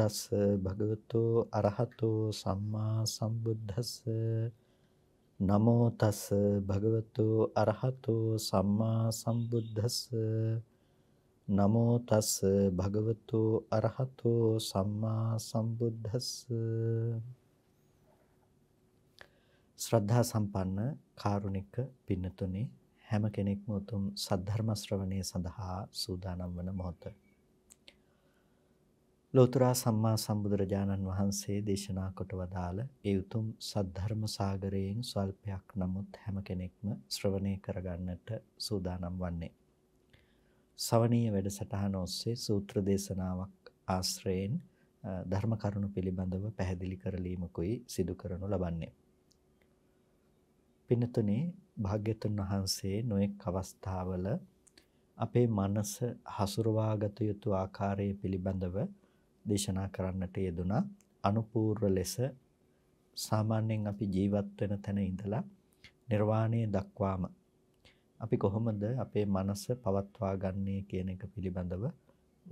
තස් භගවතු අරහතෝ සම්මා සම්බුද්දස්ස නමෝ තස් භගවතු අරහතෝ සම්මා සම්බුද්දස්ස නමෝ තස් භගවතු අරහතෝ සම්මා සම්බුද්දස්ස ශ්‍රද්ධා සම්පන්න කාරුණික පින්නතුනි හැම කෙනෙක්ම උතුම් සද්ධර්ම ශ්‍රවණය සඳහා සූදානම් වන මොහොතේ ලෝතර සම්මා සම්බුදුරජාණන් වහන්සේ දේශනා කොට වදාළ ඒ උතුම් සද්ධර්ම සාගරයෙන් ස්වල්පයක් නමුත් හැම කෙනෙක්ම ශ්‍රවණය කරගන්නට සූදානම් වන්නේ. සවනීය වැඩසටහන ඔස්සේ සූත්‍ර දේශනාවක් ආශ්‍රයෙන් ධර්ම කරුණු පිළිබඳව පැහැදිලි කරලීමකුයි සිදු කරනු ලබන්නේ. පින්නතුනේ භාග්‍යතුන් වහන්සේ නොඑක් අවස්ථාවල අපේ මනස හසුරවාගත යුතු ආකාරය පිළිබඳව දේශනා කරන්නට යෙදුනා. අනුපූර්ව ලෙස සාමාන්‍යයෙන් අපි ජීවත් වෙන තැන ඉඳලා නිර්වාණය දක්වාම අපි කොහොමද අපේ මනස පවත්වා ගන්නේ කියන එක පිළිබඳව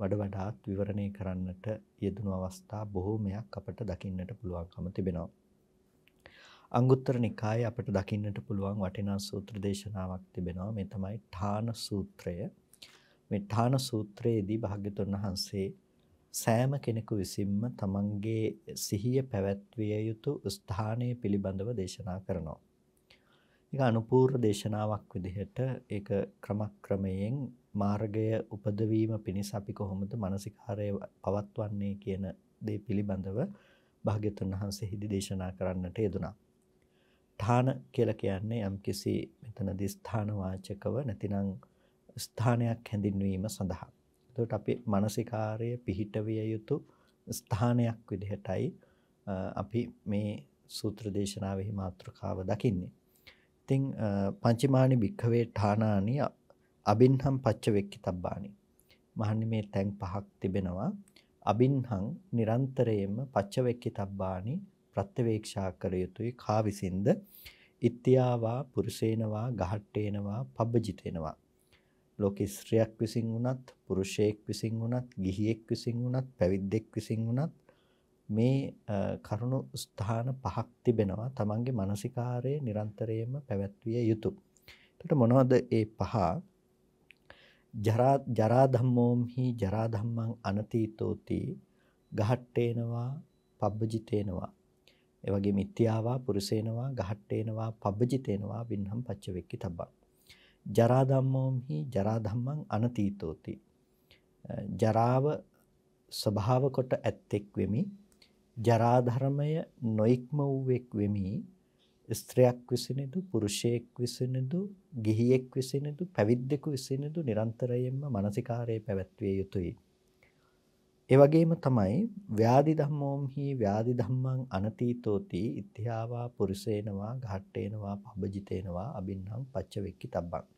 වඩ වඩාත් විවරණය කරන්නට යෙදුණු අවස්ථා බොහෝමයක් අපට දකින්නට පුළුවන්කම තිබෙනවා. අංගුත්තර නිකායේ අපට දකින්නට පුළුවන් වටිනා සූත්‍ර දේශනාවක් තිබෙනවා. මේ තමයි ඨාන සූත්‍රය. මේ ඨාන සූත්‍රයේදී භාග්‍යතුන් වහන්සේ සෑම කෙනෙකු විසින්ම තමන්ගේ සිහිය පැවැත්විය යුතු ස්ථානය පිළිබඳව දේශනා කරනවා. ඒක අනුපූර්ව දේශනාවක් විදිහට ඒක ක්‍රමක්‍රමයෙන් මාර්ගය උපදවීම පිණිස අපි කොහොමද මානසිකාරය පවත්වන්නේ කියන දේ පිළිබඳව භාග්‍යතුන් වහන්සේ හිදි දේශනා කරන්නට යෙදුනා. ස්ථාන කියලා කියන්නේ යම්කිසි මෙතනදී ස්ථාන වාචකව නැතිනම් ස්ථානයක් හැඳින්වීම සඳහා එතකොට අපි මානසිකාර්ය පිහිටවිය යුතු ස්ථානයක් විදිහටයි අපි මේ සූත්‍ර දේශනාවෙහි මාතෘකාව දකින්නේ. ඉතින් පංචමානි භික්ඛවේ ඨානානි අබින්හම් පච්ච වෙක්කිතබ්බානි. මහන්නේ මේ තැන් පහක් තිබෙනවා. අබින්හං නිරන්තරයෙන්ම පච්ච වෙක්කිතබ්බානි ප්‍රත්‍යවේක්ෂා කර යුතුයි කා විසින්ද ඉත්‍යාවා පුරුසේනවා ගහට්ටේනවා පබ්බජිතේනවා ලෝක ස්ත්‍රියක් විසින් වුණත් පුරුෂයෙක් විසින් වුණත් ගිහියෙක් විසින් වුණත් පැවිද්දෙක් විසින් වුණත් මේ කරුණු ස්ථාන පහක් තිබෙනවා තමන්ගේ මානසිකාරයේ නිරන්තරයෙන්ම පැවැත්විය යුතුය. එතකොට මොනවද ඒ පහ? ජරා ජරා ධම්මෝම් හි ජරා ධම්මං අනතීතෝති ගහට්ටේනවා පබ්බජිතේනවා එවගේ මිත්‍යාවා පුරුසේනවා ගහට්ටේනවා පබ්බජිතේනවා වින්හම් පච්චවෙක්කි තබ්බා ජරා ධම්මෝම්හි ජරා ධම්මං අනතීතෝති. ජරාව ස්වභාව කොට ඇත්තෙක් වෙමි. ජරා ධර්මය නොඉක්ම වූෙක් වෙමි. ස්ත්‍රියක් විසිනෙදු පුරුෂයෙක් විසිනෙදු ගිහියෙක් විසිනෙදු පැවිද්දෙකු විසිනෙදු නිරන්තරයෙන්ම මානසිකාරයේ පැවැත්විය යුතුයි. ඒ වගේම තමයි ව්‍යාධි ධම්මෝම්හි ව්‍යාධි ධම්මං අනතීතෝති ඉත්‍යාවා පුරිසේනවා ඝාට්ටේනවා පබ්බජිතේනවා අබින්නම් පච්චවෙක්කි තබ්බං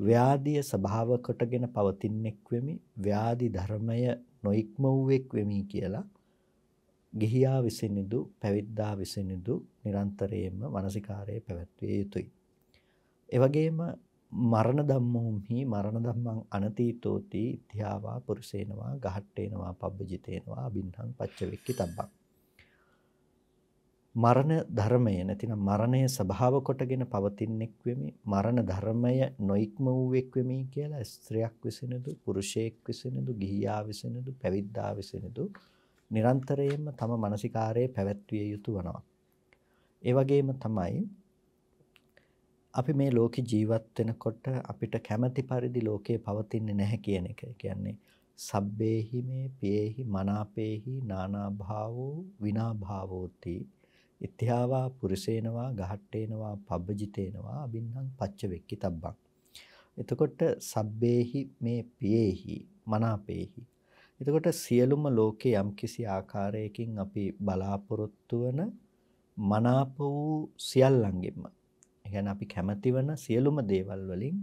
ව්‍යාධිය ස්වභාව කොටගෙන පවතින්නෙක් වෙමි ව්‍යාධි ධර්මය නොඉක්ම වූෙක් වෙමි කියලා ගිහියා විසිනිදු පැවිද්දා විසිනිදු නිරන්තරයෙන්ම මානසිකාරයේ පැවැත්විය යුතුයි. ඒ වගේම මරණ ධම්මෝම්හි මරණ ධම්මං අනතීතෝති ඉත්‍යාවා පුරුසේනවා ගහට්ටේනවා පබ්බජිතේනවා අබින්හං පච්චවෙක්කි තබ්බක්. මරණ ධර්මය නැතිනම් මරණය ස්වභාව කොටගෙන පවතින්නෙක් වෙමි මරණ ධර්මය නොඉක්ම වූවෙක් වෙමි කියලා ස්ත්‍රියක් විසිනදු පුරුෂයෙක් විසිනදු ගිහියා විසිනදු පැවිද්දා විසිනදු නිරන්තරයෙන්ම තම මානසිකාරයේ පැවැත්විය යුතු වෙනවා ඒ වගේම තමයි අපි මේ ලෝකේ ජීවත් වෙනකොට අපිට කැමැති පරිදි ලෝකේ පවතින්නේ නැහැ කියන එක. කියන්නේ සබ්බේහි මේ පේහි මනාපේහි නානාභාවෝ විනාභාවෝති ඉත්‍යාවා පුරුසේනවා ගහට්ටේනවා පබ්බජිතේනවා අබින්නම් පච්ච වෙක්කි තබ්බක්. එතකොට සබ්බේහි මේ පියේහි මනාපේහි. එතකොට සියලුම ලෝකේ යම් කිසි ආකාරයකින් අපි බලාපොරොත්තු වන මනාප වූ සියල්ලන්ගෙන්ම. ගැන අපි කැමති වන සියලුම දේවල් වලින්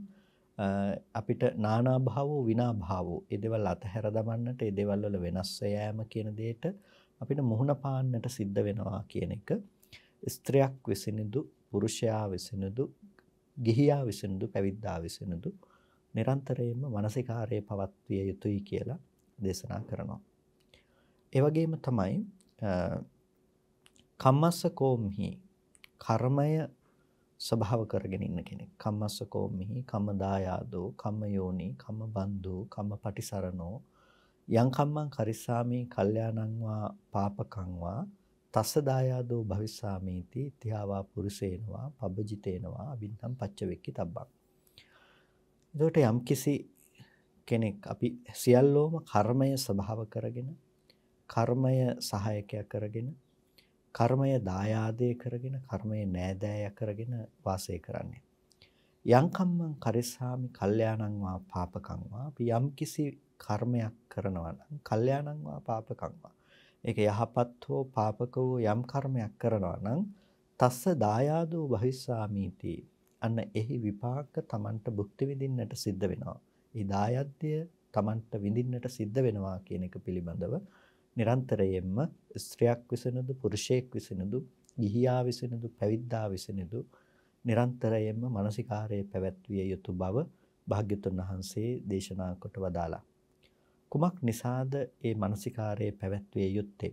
අපිට නානාභාවෝ විනාභාවෝ ඒ දේවල් අතහැර දමන්නට ඒ දේවල් වල වෙනස් යෑම කියන දෙයට අපිට මුහුණ පාන්නට සිද්ධ වෙනවා කියන එක ස්ත්‍රියක් විසිනිදු පුරුෂයා විසිනිදු ගිහියා විසිනිදු පැවිද්දා විසිනිදු නිරන්තරයෙන්ම මානසිකාරයේ පවත්විය යුතුයි කියලා දේශනා කරනවා. ඒ වගේම තමයි කම්මස්ස කෝම්හි කර්මය ස්වභාව කරගෙන ඉන්න කෙනෙක්. කම්මස්ස කෝම්හි කම්මදායාදෝ කම්මයෝනි කම්මබන්දෝ කම්මපටිසරණෝ යංකම්මං කරිස්සාමේ කල්යාණංවා පාපකංවා තස්ස දායාදෝ භවිස්සාමේති තියාවා පුරුසේනවා පබ්බජිතේනවා අබින්නම් පච්චවෙක්කි තබ්බං. එතකොට යම්කිසි කෙනෙක් අපි සියල්ලෝම කර්මය ස්වභාව කරගෙන කර්මය සහායකය කරගෙන කර්මය දායාදය කරගෙන කර්මය නෑදෑය කරගෙන වාසය කරන්නේ. යංකම්මං කරිස්සාමි කල්යාණං වා පාපකං වා අපි යම්කිසි කර්මයක් කරනවා නම් කල්යාණං වා පාපකං වා ඒක යහපත් හෝ පාපක වූ යම් කර්මයක් කරනවා නම් තස්ස දායාදෝ බහිස්සාමීති අන්න එහි විපාක Tamanට භුක්ති විඳින්නට සිද්ධ වෙනවා. ඒ දායද්‍ය Tamanට විඳින්නට සිද්ධ වෙනවා කියන එක පිළිබඳව නිරන්තරයෙන්ම ස්ත්‍රියක් විසිනුදු පුරුෂයෙක් විසිනුදු ගිහියා විසිනුදු පැවිද්දා විසිනුදු නිරන්තරයෙන්ම මානසිකාරයේ පැවැත්විය යුතු බව භාග්‍යතුන් වහන්සේ දේශනා කොට වදාලා කුමක් නිසාද ඒ මානසිකාරයේ පැවැත්විය යුත්තේ?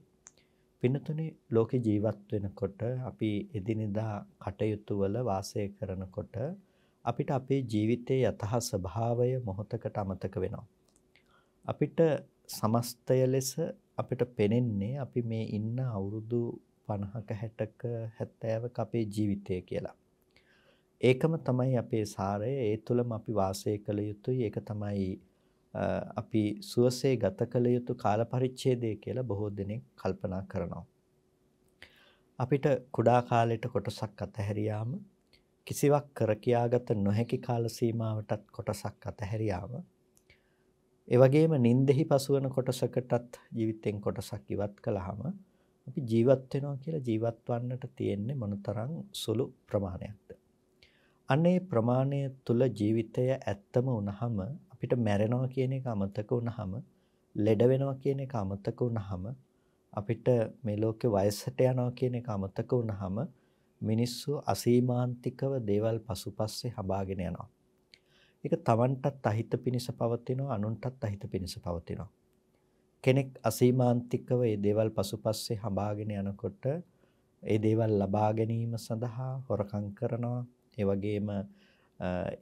පින්නතුනේ ලෝකේ ජීවත් වෙනකොට අපි එදිනෙදා කටයුතු වල වාසය කරනකොට අපිට අපේ ජීවිතයේ යථා ස්වභාවය මොහොතකට අමතක වෙනවා. අපිට සමස්තය ලෙස අපිට පෙනෙන්නේ අපි මේ ඉන්න අවුරුදු 50ක 60ක 70ක අපේ ජීවිතය කියලා. ඒකම තමයි අපේ සාරය. ඒ තුළම අපි වාසය කළ යුතුයි. ඒක තමයි අපි සුවසේ ගත කළ යුතු කාල පරිච්ඡේදය කියලා බොහෝ දෙනෙක් කල්පනා කරනවා. අපිට කුඩා කාලෙට කොටසක් අතහැරියාම කිසිවක් කර කියාගත නොහැකි කාල සීමාවටත් කොටසක් අතහැරියාම ඒ වගේම නින්දෙහි පසුවන කොටසකටත් ජීවිතෙන් කොටසක් ඉවත් කළාම අපි ජීවත් වෙනවා කියලා ජීවත් වන්නට තියෙන්නේ මොනතරම් සුළු ප්‍රමාණයක්ද අනේ ප්‍රමාණය තුල ජීවිතය ඇත්තම වුණහම අපිට මැරෙනවා කියන එක අමතක වුණාම ලෙඩ වෙනවා කියන එක අමතක වුණාම අපිට මේ ලෝකේ වයසට යනවා කියන එක අමතක වුණාම මිනිස්සු අසීමාන්තිකව දේවල් පසුපස්සේ හඹාගෙන යනවා. ඒක Tamanටත් අහිත පිනිස පවතිනවා අනුන්ටත් අහිත පිනිස පවතිනවා. කෙනෙක් අසීමාන්තිකව මේ දේවල් පසුපස්සේ හඹාගෙන යනකොට ඒ දේවල් ලබා ගැනීම සඳහා හොරකම් කරනවා ඒ වගේම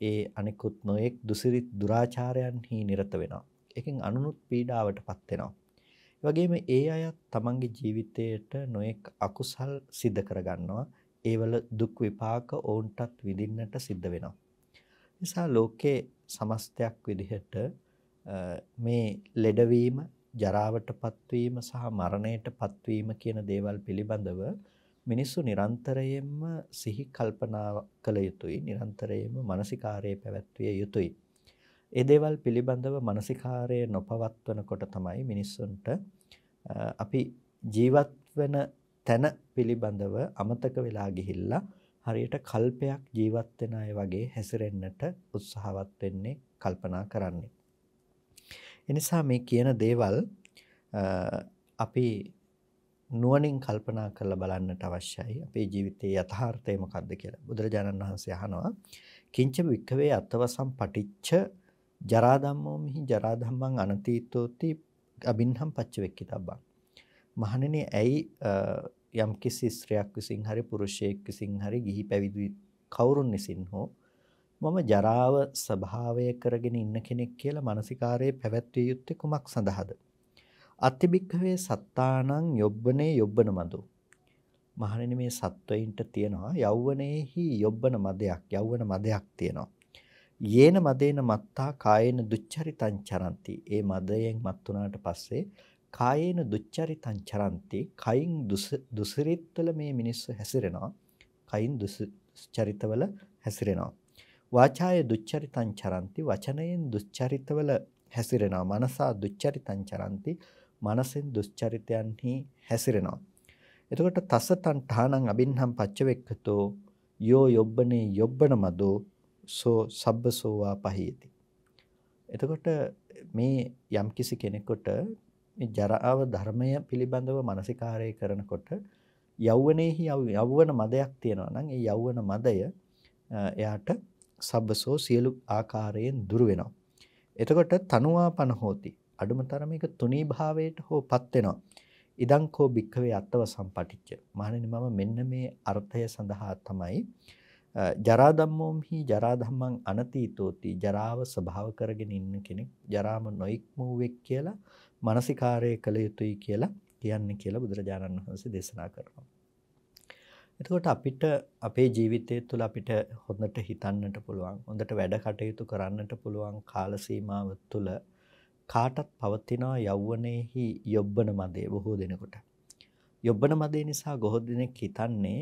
ඒ අනෙකුත් නොයෙක් දුසිරිත් දුරාචාරයන්හි නිරත වෙනවා. එකෙන් අනුනුත් පීඩාවට පත් වෙනවා. වගේම ඒ අයත් තමන්ගේ ජීවිතයට නොයෙක් අකුසල් සිද්ධ කරගන්නවා. ඒවල දුක් විපාක ඔවුන්ටත් විඳින්නට සිද්ධ වෙනවා. නිසා ලෝකේ සමස්තයක් විදිහට මේ ලෙඩවීම, ජරාවට පත්වීම සහ මරණයට පත්වීම කියන දේවල් පිළිබඳව මිනිස්සු නිරන්තරයෙන්ම සිහි කල්පනා කළ යුතුයි නිරන්තරයෙන්ම මානසිකාරයේ පැවැත්විය යුතුයි. ඒ දේවල් පිළිබඳව මානසිකාරයේ නොපවත්වනකොට තමයි මිනිස්සුන්ට අපි ජීවත් වෙන තැන පිළිබඳව අමතක වෙලා ගිහිල්ලා හරියට කල්පයක් ජීවත් වෙන අය වගේ හැසිරෙන්නට උත්සාහවත් වෙන්නේ කල්පනා කරන්නේ. එනිසා මේ කියන දේවල් අපි නුවණින් කල්පනා කරලා බලන්නට අවශ්‍යයි. අපේ ජීවිතයේ යථාර්ථය මොකක්ද කියලා. බුදුරජාණන් වහන්සේ අහනවා කිංච වික්ඛවේ අත්වසම් පටිච්ච ජරා ධම්මෝ මිහි ජරා ධම්මං අනතීතෝති අබින්හම් පච්චවෙක්කිතබ්බං මහණෙනි ඇයි යම් කිසි ස්ත්‍රියක් විසින් හරි පුරුෂයෙක් විසින් හරි ගිහි පැවිදි කවුරුන් විසින් හෝ මම ජරාව ස්වභාවය කරගෙන ඉන්න කෙනෙක් කියලා මානසිකාරයේ පැවැත්විය යුත්තේ කුමක් සඳහාද අතිබික්කවේ සත්තානං යොබ්බනේ යොබ්බන මදු. මහණෙනි මේ සත්වයින්ට තියෙනවා යෞවනයේහි යොබ්බන මදයක් යෞවන මදයක් තියෙනවා. යේන මදේන මත්තා කායේන දුච්චරිතං චරಂತಿ. ඒ මදයෙන් මත් වුණාට පස්සේ කායේන දුච්චරිතං චරಂತಿ. කයින් දුසිරිත්වල මේ මිනිස්සු හැසිරෙනවා. කයින් දුස්චරිතවල හැසිරෙනවා. වාචාය දුච්චරිතං චරಂತಿ. වචනයෙන් දුස්චරිතවල හැසිරෙනවා. මනසා දුච්චරිතං චරಂತಿ. මනසෙන් දුස්චරිතයන්හි හැසිරෙනවා. එතකොට තස තණ්ඨානං අබින්හම් පච්චවෙක්කතෝ යෝ යොබ්බනේ යොබ්බන මදෝ සෝ සබ්බසෝවා පහේති. එතකොට මේ යම්කිසි කෙනෙකුට මේ ජරාව ධර්මය පිළිබඳව මානසිකාරය කරනකොට යෞවනයේහි යෞවන මදයක් තියෙනවා නම් ඒ යෞවන මදය එයාට සබ්බසෝ සියලු ආකාරයෙන් දුර වෙනවා. එතකොට තනුවාපන හෝති. අඩුම තරමේක තුනී භාවයට හෝ පත් වෙනවා. ඉදං කෝ භික්ඛවේ අත්තව සම්පටිච්ච. මහණෙනි මම මෙන්න මේ අර්ථය සඳහා තමයි ජරා ධම්මෝම්හි ජරා ධම්මං අනතීතෝති ජරාව ස්වභාව කරගෙන ඉන්න කෙනෙක් ජරාම නොයික්මූ වෙක් කියලා මානසිකාරය කළ යුතුයි කියලා කියන්නේ කියලා බුදුරජාණන් වහන්සේ දේශනා කරනවා. එතකොට අපිට අපේ ජීවිතය තුළ අපිට හොඳට හිතන්නට පුළුවන් හොඳට වැඩ කටයුතු කරන්නට පුළුවන් කාල සීමාව තුළ කාටත් පවතිනා යෞවනයේහි යොබ්බන මදේ බොහෝ දෙනෙකුට. යොබ්බන මදේ නිසා ගොහොත් දෙනෙක් හිතන්නේ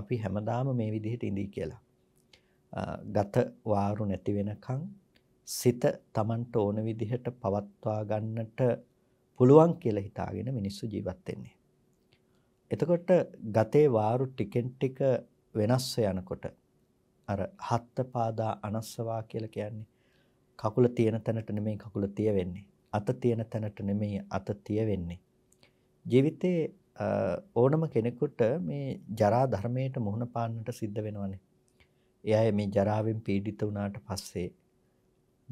අපි හැමදාම මේ විදිහට ඉඳී කියලා. ගත වාරු නැති වෙනකන් සිත Tamanට ඕන විදිහට පවත්වා ගන්නට පුළුවන් කියලා හිතාගෙන මිනිස්සු ජීවත් වෙන්නේ. එතකොට ගතේ වාරු ටිකෙන් ටික වෙනස් යනකොට අර හත්පාදා අනස්සවා කියලා කියන්නේ කකුල තියෙන තැනට නෙමෙයි කකුල තිය වෙන්නේ. අත තියෙන තැනට නෙමෙයි අත තිය වෙන්නේ. ජීවිතේ ඕනම කෙනෙකුට මේ ජරා ධර්මයට මුහුණ පාන්නට සිද්ධ වෙනවනේ. එයා මේ ජරාවෙන් පීඩිත වුණාට පස්සේ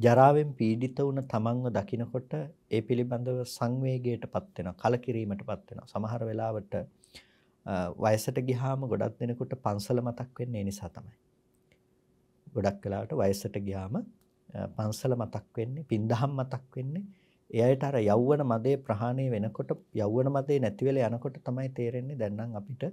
ජරාවෙන් පීඩිත වුණ තමන්ව දකිනකොට ඒ පිළිබඳව සංවේගයටපත් වෙනවා කලකිරීමටපත් වෙනවා සමහර වෙලාවට වයසට ගියාම ගොඩක් දෙනෙකුට පන්සල මතක් වෙන්නේ ඒ නිසා තමයි ගොඩක් වෙලාවට වයසට ගියාම පන්සල මතක් වෙන්නේ පින්දහම් මතක් වෙන්නේ ඒ අයට අර යෞවන මදේ ප්‍රහාණය වෙනකොට යෞවන මදේ නැති වෙලා යනකොට තමයි තේරෙන්නේ දැන් නම් අපිට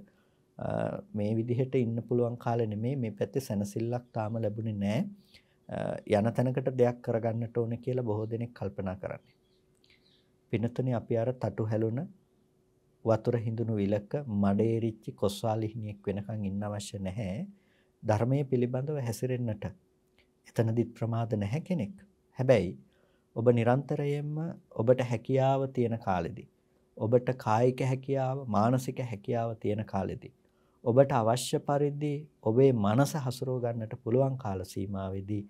මේ විදිහට ඉන්න පුළුවන් කාලෙ නෙමෙයි මේ පැත්තේ සැනසෙල්ලක් තාම ලැබුණේ නැහැ යන තැනකට දෙයක් කරගන්නට ඕනේ කියලා බොහෝ දෙනෙක් කල්පනා කරන්නේ. පිනතුනේ අපි අර තටු හැලුණ වතුර හිඳුණු විලක මඩේරිච්චි කොස්වාලිහිණියෙක් වෙනකන් ඉන්න අවශ්‍ය නැහැ. ධර්මයේ පිළිබඳව හැසිරෙන්නට එතනදිත් ප්‍රමාද නැහැ කෙනෙක්. හැබැයි ඔබ නිරන්තරයෙන්ම ඔබට හැකියාව තියෙන කාලෙදී ඔබට කායික හැකියාව මානසික හැකියාව තියෙන කාලෙදී ඔබට අවශ්‍ය පරිදි ඔබේ මනස හසුරව ගන්නට පුළුවන් කාල සීමාවේදී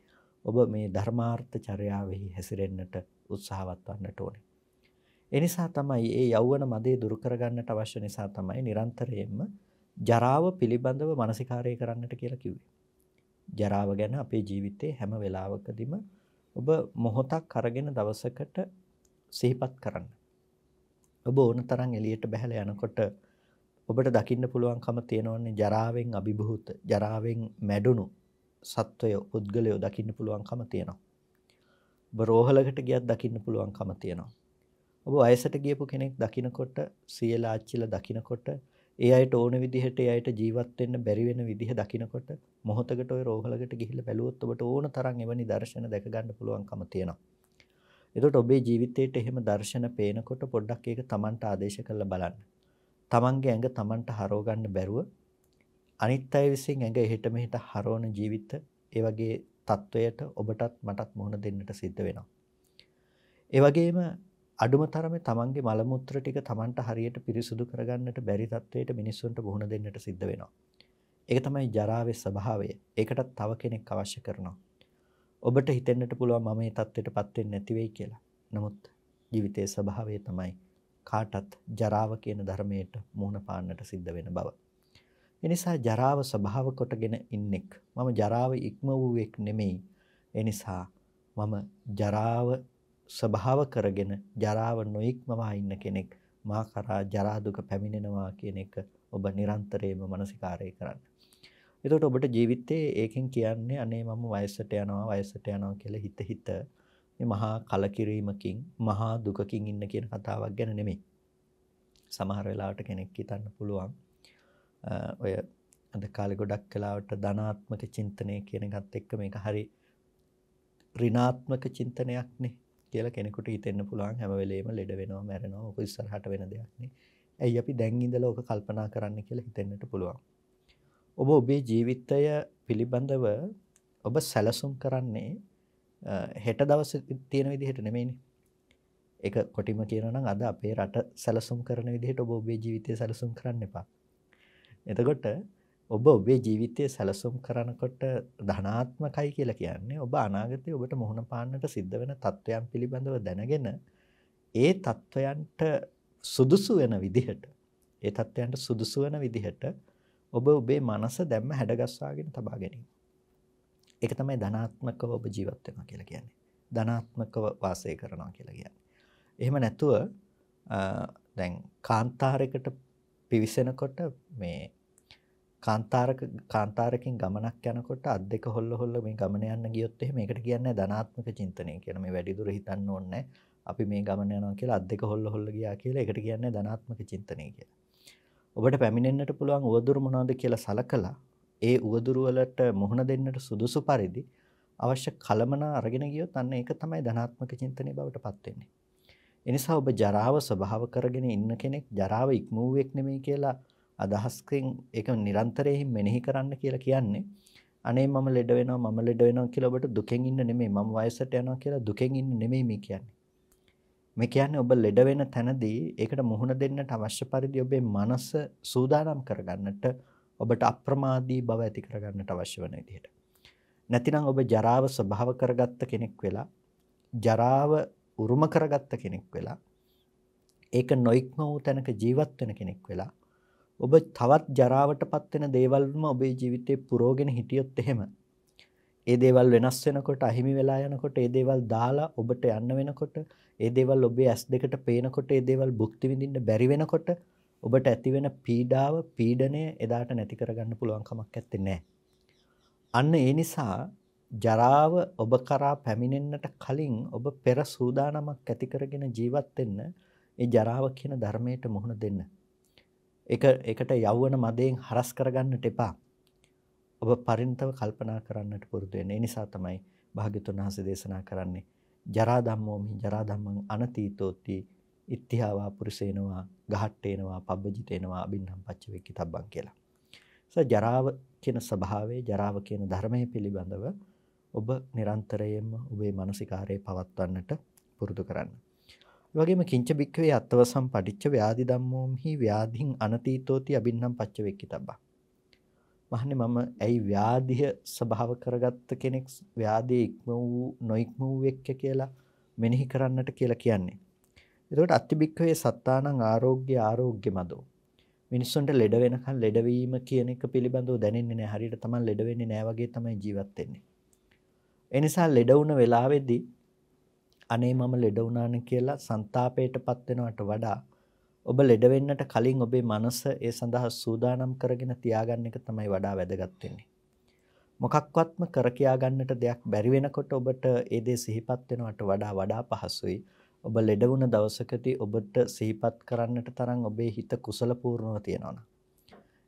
ඔබ මේ ධර්මාර්ථ චර්යාවෙහි හැසිරෙන්නට උත්සාහවත් වන්නට ඕනේ. ඒ නිසා තමයි මේ යෞවන මදේ දුරු කරගන්නට අවශ්‍ය නිසා තමයි නිරන්තරයෙන්ම ජරාව පිළිබඳව මානසිකාරය කරන්නට කියලා කිව්වේ. ජරාව ගැන අපේ ජීවිතේ හැම වෙලාවකදීම ඔබ මොහොතක් අරගෙන දවසකට සිහිපත් කරන්න. ඔබ ඕන තරම් එළියට බහැලා යනකොට ඔබට දකින්න පුළුවන්කම තියෙනවන්නේ ජරාවෙන් අභිභූත ජරාවෙන් මැඩුණු සත්වය පුද්ගලයෝ දකින්න පුළුවන්කම තියෙනවා. ඔබ රෝහලකට ගියත් දකින්න පුළුවන්කම තියෙනවා. ඔබ වයසට ගියපු කෙනෙක් දකිනකොට සියලා අච්චිලා දකිනකොට ඒ අයට ඕන විදිහට ඒ අයට ජීවත් වෙන්න බැරි වෙන විදිහ දකිනකොට මොහොතකට ওই රෝහලකට ගිහිල්ලා බැලුවොත් ඔබට ඕන තරම් එවැනි දර්ශන දැක ගන්න පුළුවන්කම තියෙනවා. එතකොට ඔබේ ජීවිතේට එහෙම දර්ශන පේනකොට පොඩ්ඩක් ඒක Tamanට ආදේශ කරලා බලන්න. Tamanගේ ඇඟ Tamanට හරව ගන්න බැරුව අනිත් අය විසින් ඇඟ එහෙට මෙහෙට හරවන ජීවිත ඒ වගේ තත්වයට ඔබටත් මටත් මුහුණ දෙන්නට සිද්ධ වෙනවා. ඒ වගේම අඩුම තරමේ තමන්ගේ මල මුත්‍ර ටික තමන්ට හරියට පිරිසුදු කරගන්නට බැරි තත්වයට මිනිස්සුන්ට බොහුණ දෙන්නට සිද්ධ වෙනවා. ඒක තමයි ජරාවේ ස්වභාවය. ඒකටත් තව කෙනෙක් අවශ්‍ය කරනවා. ඔබට හිතෙන්නට පුළුවන් මම මේ தත්ත්වයටපත් වෙන්නේ නැති වෙයි කියලා. නමුත් ජීවිතයේ ස්වභාවය තමයි කාටත් ජරාව කියන ධර්මයට මුහුණ පාන්නට සිද්ධ වෙන බව. එනිසා ජරාව ස්වභාව කොටගෙන ඉන්නෙක්. මම ජරාව ඉක්ම වූවෙක් නෙමෙයි. එනිසා මම ජරාව ස්වභාව කරගෙන ජරාව නොඉක්මවා ඉන්න කෙනෙක් මා කරා ජරා දුක පැමිණෙනවා කියන එක ඔබ නිරන්තරයෙන්ම මනසිකාරය කරන්න. එතකොට ඔබට ජීවිතේ ඒකෙන් කියන්නේ අනේ මම වයසට යනවා වයසට යනවා කියලා හිත හිත මේ මහා කලකිරීමකින් මහා දුකකින් ඉන්න කියන කතාවක් ගැන නෙමෙයි. සමහර වෙලාවට කෙනෙක් හිතන්න පුළුවන් ඔය අද කාලේ ගොඩක් කලාවට ධනාත්මක චින්තනය කියන එකත් එක්ක මේක හරි ඍණාත්මක චින්තනයක්නේ කියල කෙනෙකුට හිතෙන්න්න පුළුවන් හැමවෙලේම ලෙඩ වෙනවා මැරෙනවා ඔක ඉස්සරහට වෙන දෙයක්නේ ඇයි අපි දැන්ඉදල ඕක කල්පනා කරන්න කියලා හිතෙන්න්නට පුළුවන්. ඔබ ඔබේ ජීවිතය පිළිබඳව ඔබ සැලසුම් කරන්නේ හෙට දවස තියෙන විදිහට නෙමේනි එක කොටිම කියනනම් අද අපේ රට සැලසුම් කරන විදිහට ඔබ ඔබේ ජීවිතය සැලසුම් කරන්න එපා. එතකොට ඔබ ඔබේ ජීවිතය සැලසුම් කරනකොට ධනාත්මකයි කියලා කියන්නේ ඔබ අනාගතයේ ඔබට මුහුණ පාන්නට සිද්ධ වෙන තත්වයන් පිළිබඳව දැනගෙන ඒ තත්වයන්ට සුදුසු වෙන විදිහට ඒ තත්වයන්ට සුදුසු වෙන විදිහට ඔබ ඔබේ මනස දැම්ම හැඩගස්වාගෙන තබා ගැනීම. ඒක තමයි ධනාත්මකව ඔබ ජීවත් වෙනවා කියලා කියන්නේ. ධනාත්මකව වාසය කරනවා කියලා කියන්නේ. එහෙම නැතුව දැන් කාන්තාරයකට පිවිසෙනකොට මේ කාන්තාරක කාන්තාරකින් ගමනක් යනකොට අත් දෙක හොල්ල හොල්ල මේ ගමන යන්න ගියොත් එහෙම ඒකට කියන්නේ ධනාත්මක චින්තනය කියලා. මේ වැඩි දුර හිතන්න ඕනේ අපි මේ ගමන යනවා කියලා අත් දෙක හොල්ල හොල්ල ගියා කියලා ඒකට කියන්නේ ධනාත්මක චින්තනය කියලා. ඔබට පැමිණෙන්නට පුළුවන් උවදුරු මොනවද කියලා සලකලා ඒ උවදුරු වලට මුහුණ දෙන්නට සුදුසු පරිදි අවශ්‍ය කලමනා අරගෙන ගියොත් අන්න ඒක තමයි ධනාත්මක චින්තනයේ බවට පත් වෙන්නේ. එනිසා ඔබ ජරාව ස්වභාව කරගෙන ඉන්න කෙනෙක් ජරාව ඉක්මවුවෙක් නෙමෙයි කියලා අදහස්කෙන් ඒක නිරන්තරයෙන් මෙනෙහි කරන්න කියලා කියන්නේ අනේ මම ලෙඩ වෙනවා මම ලෙඩ වෙනවා කියලා ඔබට දුකෙන් ඉන්න නෙමෙයි මම වයසට යනවා කියලා දුකෙන් ඉන්න නෙමෙයි මේ කියන්නේ. මේ කියන්නේ ඔබ ලෙඩ වෙන තැනදී ඒකට මුහුණ දෙන්නට අවශ්‍ය පරිදි ඔබේ මනස සූදානම් කරගන්නට ඔබට අප්‍රමාදී බව ඇති කරගන්නට අවශ්‍ය වෙන විදිහට. නැතිනම් ඔබ ජරාව ස්වභාව කරගත්ත කෙනෙක් වෙලා ජරාව උරුම කරගත්ත කෙනෙක් වෙලා ඒක නොඉක්ම වූ තැනක ජීවත් වෙන කෙනෙක් වෙලා ඔබ තවත් ජරාවටපත් වෙන දේවල්ම ඔබේ ජීවිතේ පුරෝගෙන හිටියොත් එහෙම ඒ දේවල් වෙනස් වෙනකොට අහිමි වෙලා යනකොට ඒ දේවල් දාලා ඔබට යන්න වෙනකොට ඒ දේවල් ඔබේ ඇස් දෙකට පේනකොට ඒ දේවල් භුක්ති විඳින්න බැරි වෙනකොට ඔබට ඇති වෙන පීඩාව පීඩණය එදාට නැති කරගන්න පුළුවන් කමක් නැත්තේ නෑ. අන්න ඒ නිසා ජරාව ඔබ කරා පැමිණෙන්නට කලින් ඔබ පෙර සූදානමක් ඇති කරගෙන ජීවත් වෙන්න ඒ ජරාව කියන ධර්මයට මුහුණ දෙන්න. ඒක ඒකට යවවන මදයෙන් හරස් කරගන්නට එපා. ඔබ පරිණතව කල්පනා කරන්නට පුරුදු වෙන්න. ඒ නිසා තමයි භාග්‍යතුන් වහන්සේ දේශනා කරන්නේ ජරා ධම්මෝ මි ජරා ධම්මං අනතීතෝති ඉත්‍යාවා පුරුසේනවා ගහට්ටේනවා පබ්බජිතේනවා අබින්නම් පච්ච වෙක්කි තබ්බන් කියලා. ස ජරාව කියන ස්වභාවය ජරාව කියන ධර්මයේ පිළිබඳව ඔබ නිරන්තරයෙන්ම ඔබේ මානසිකාරයේ පවත්වන්නට පුරුදු කරන්න. වගේම කිංච බික්කවේ අත්වසම් පටිච්ච ව්‍යාධි ධම්මෝම්හි ව්‍යාධින් අනතීතෝති අබින්නම් පච්ච වෙක්කි තබ්බා. මහන්නේ මම ඇයි ව්‍යාධිය ස්වභාව කරගත්ත කෙනෙක් ව්‍යාධිය ඉක්ම වූ නොඉක්ම වූ එක්ක කියලා මෙනෙහි කරන්නට කියලා කියන්නේ. එතකොට අත්තිබික්කවේ සත්තානං ආරෝග්‍ය ආරෝග්‍ය මදෝ. මිනිස්සුන්ට ලෙඩ වෙනකන් ලෙඩවීම කියන එක පිළිබඳව දැනෙන්නේ නැහැ. හරියට තමයි ලෙඩ වෙන්නේ නැහැ වගේ තමයි ජීවත් වෙන්නේ. ඒ නිසා ලෙඩ වුණ වෙලාවේදී අනේ මම ලෙඩ වුණාන කියලා ਸੰతాපයටපත් වෙනවට වඩා ඔබ ලෙඩ වෙන්නට කලින් ඔබේ මනස ඒ සඳහා සූදානම් කරගෙන තියාගන්න එක තමයි වඩා වැදගත් වෙන්නේ. මොකක්වත්ම කර කියා ගන්නට දෙයක් බැරි වෙනකොට ඔබට ඒ දේ සිහිපත් වෙනවට වඩා වඩා පහසුයි. ඔබ ලෙඩ වුණ දවසකදී ඔබට සිහිපත් කරන්නට තරම් ඔබේ හිත කුසල පූර්ණව තියෙනවනම්.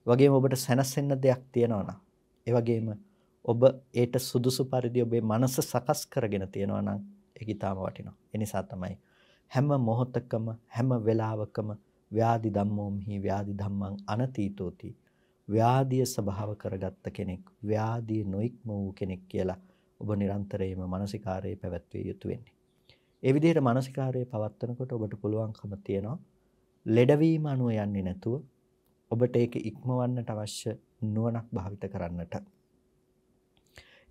වගේම ඔබට සැනසෙන්න දෙයක් තියෙනවනම්. ඒ වගේම ඔබ ඒට සුදුසු පරිදි ඔබේ මනස සකස් කරගෙන තියෙනවා නම් ඒක ඊටාම වටිනවා. ඒ නිසා තමයි හැම මොහොතකම හැම වෙලාවකම ව්‍යාධි ධම්මෝ මිහි ව්‍යාධි ධම්මං අනතීතෝති. ව්‍යාධිය ස්වභාව කරගත්ත කෙනෙක් ව්‍යාධිය නොඉක්ම වූ කෙනෙක් කියලා ඔබ නිරන්තරයෙන්ම මානසිකාරයේ පැවැත්විය යුතු වෙන්නේ. ඒ විදිහට මානසිකාරයේ පවත්වනකොට ඔබට පුළුවන්කම තියෙනවා ලෙඩවීම අනුව යන්නේ නැතුව ඔබට ඒක ඉක්මවන්නට අවශ්‍ය නුවණක් භාවිත කරන්නට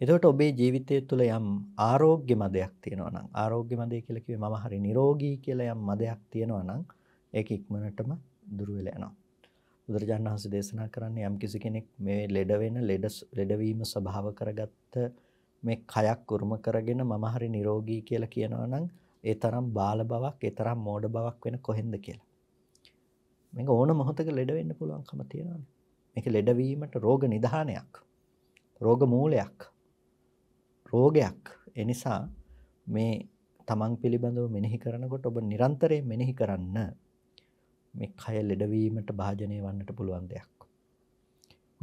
එතකොට ඔබේ ජීවිතය තුළ යම් ආරෝග්‍ය මදයක් තියෙනවා නම් ආරෝග්‍ය මදය කියලා කිව්වේ මම හරි නිරෝගී කියලා යම් මදයක් තියෙනවා නම් ඒක ඉක්මනටම දුර වෙලා යනවා. බුදුරජාණන් වහන්සේ දේශනා කරන්නේ යම් කිසි කෙනෙක් මේ ලෙඩ වෙන ලෙඩ ලෙඩවීම ස්වභාව කරගත්ත මේ කයක් උරුම කරගෙන මම හරි නිරෝගී කියලා කියනවා නම් ඒ තරම් බාල බවක් ඒ තරම් මෝඩ බවක් වෙන කොහෙන්ද කියලා. මේක ඕන මොහොතක ලෙඩ වෙන්න පුළුවන්කම තියෙනවානේ. මේක ලෙඩවීමට රෝග නිධානයක්. රෝග මූලයක්. රෝගයක්. ඒ නිසා මේ තමන් පිළිබඳව මෙනෙහි කරනකොට ඔබ නිරන්තරයෙන් මෙනෙහි කරන්න මේ කය ලෙඩවීමට භාජනය වන්නට පුළුවන් දෙයක්.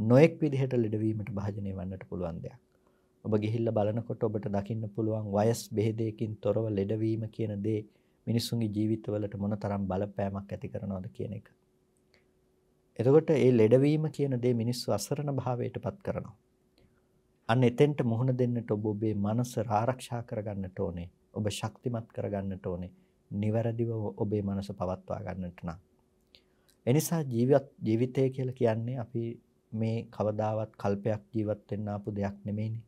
නොඑක් විදිහට ලෙඩවීමට භාජනය වන්නට පුළුවන් දෙයක්. ඔබ ගිහිල්ලා බලනකොට ඔබට දකින්න පුළුවන් වයස් බෙහෙදයකින් තොරව ලෙඩවීම කියන දේ මිනිසුන්ගේ ජීවිතවලට මොනතරම් බලපෑමක් ඇති කරනවද කියන එක. එතකොට මේ ලෙඩවීම කියන දේ මිනිස්සු අසරණ භාවයටපත් කරනවා. අන්න එතෙන්ට මුහුණ දෙන්නට ඔබ ඔබේ මනස ආරක්ෂා කරගන්නට ඕනේ. ඔබ ශක්තිමත් කරගන්නට ඕනේ. නිවැරදිව ඔබේ මනස පවත්වා ගන්නට නම්. එනිසා ජීවිත ජීවිතය කියලා කියන්නේ අපි මේ කවදාවත් කල්පයක් ජීවත් වෙන්න ආපු දෙයක් නෙමෙයිනේ.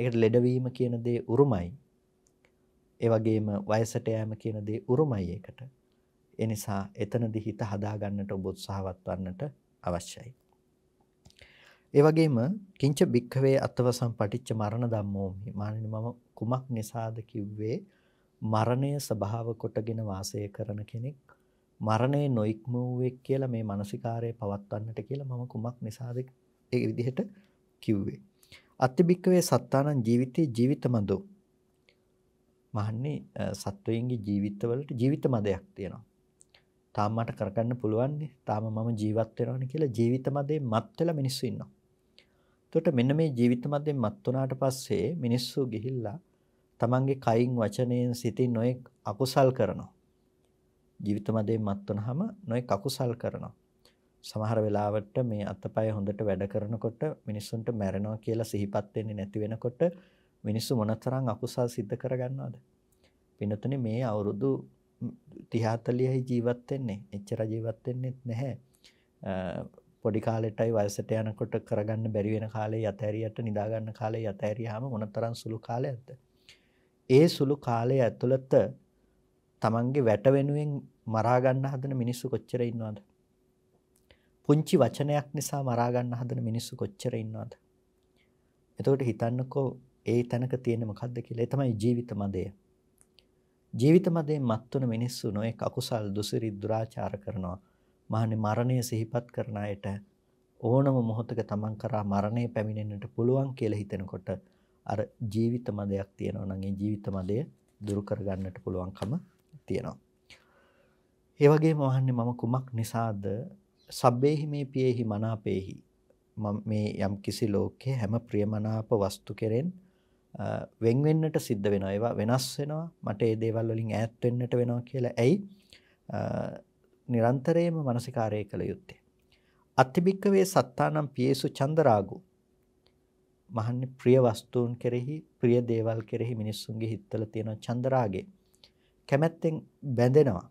ඒකට ලෙඩවීම කියන දේ උරුමයි. ඒ වගේම වයසට යෑම කියන දේ උරුමයි ඒකට. ඒ නිසා එතනදී හිත හදා ගන්නට ඔබ උත්සාහවත් වන්නට අවශ්‍යයි. ඒ වගේම කිංච භික්ඛවේ අත්වසම් පටිච්ච මරණ ධම්මෝමි. මානින මම කුමක් නිසාද කිව්වේ මරණය ස්වභාව කොටගෙන වාසය කරන කෙනෙක් මරණය නොඉක්මුවෙක් කියලා මේ මානසිකාරය පවත්වන්නට කියලා මම කුමක් නිසාද ඒ විදිහට කිව්වේ. අත්තිභික්කවේ සත්තානන් ජීවිතයේ ජීවිත මදෝ. මහන්නේ සත්වයන්ගේ ජීවිතවලට ජීවිත මදයක් තියෙනවා. තාම් මට කරගන්න පුළුවන්නේ තාම මම ජීවත් වෙනවනේ කියලා ජීවිත මදේ මත් වෙලා මිනිස්සු ඉන්නවා. එතකොට මෙන්න මේ ජීවිත මැදෙන් මත් වුණාට පස්සේ මිනිස්සු ගිහිල්ලා තමන්ගේ කයින් වචනයෙන් සිතින් නොයෙක් අකුසල් කරනවා. ජීවිත මැදෙන් මත් වුණාම නොයෙක් අකුසල් කරනවා. සමහර වෙලාවට මේ අතපය හොඳට වැඩ කරනකොට මිනිස්සුන්ට මැරෙනවා කියලා සිහිපත් වෙන්නේ නැති වෙනකොට මිනිස්සු මොනතරම් අකුසල් සිද්ධ කරගන්නවද? පින්නතුනේ මේ අවුරුදු 30 40යි ජීවත් වෙන්නේ. එච්චර ජීවත් වෙන්නේ නැහැ. පොඩි කාලෙටයි වයසට යනකොට කරගන්න බැරි වෙන කාලේ යතහැරියට නිදා ගන්න කාලේ යතහැරියාම මොනතරම් සුළු කාලයක්ද ඒ සුළු කාලය ඇතුළත තමන්ගේ වැට වෙනුවෙන් මරා ගන්න හදන මිනිස්සු කොච්චර ඉන්නවද පුංචි වචනයක් නිසා මරා ගන්න හදන මිනිස්සු කොච්චර ඉන්නවද එතකොට හිතන්නකෝ ඒ තැනක තියෙන මොකද්ද කියලා තමයි ජීවිත මදය ජීවිත මදයෙන් මත්වන මිනිස්සු නොයෙක් අකුසල් දුසිරි දුරාචාර කරනවා මහන්නේ මරණය සිහිපත් කරන අයට ඕනම මොහොතක තමන් කරා මරණය පැමිණෙන්නට පුළුවන් කියලා හිතෙනකොට අර ජීවිත මදයක් තියෙනවා නම් ඒ ජීවිත මදය දුරු කරගන්නට පුළුවන්කම තියෙනවා. ඒ වගේම වහන්නේ මම කුමක් නිසාද සබ්බේහි මේ පියේහි මනාපේහි මම මේ යම් කිසි ලෝකයේ හැම ප්‍රියමනාප වස්තු කෙරෙන් වෙන් වෙන්නට සිද්ධ වෙනවා. ඒවා වෙනස් වෙනවා. මට ඒ දේවල් වලින් ඈත් වෙන්නට වෙනවා කියලා. ඇයි? නිරන්තරයෙන්ම මානසිකාරය කළ යුත්තේ. අතිබික්කවේ සත්තානම් පියේසු චන්දරාගෝ. මහන්නේ ප්‍රිය වස්තුන් කෙරෙහි ප්‍රිය දේවල් කෙරෙහි මිනිස්සුන්ගේ හිතවල තියෙන චන්දරාගේ කැමැත්තෙන් බැඳෙනවා.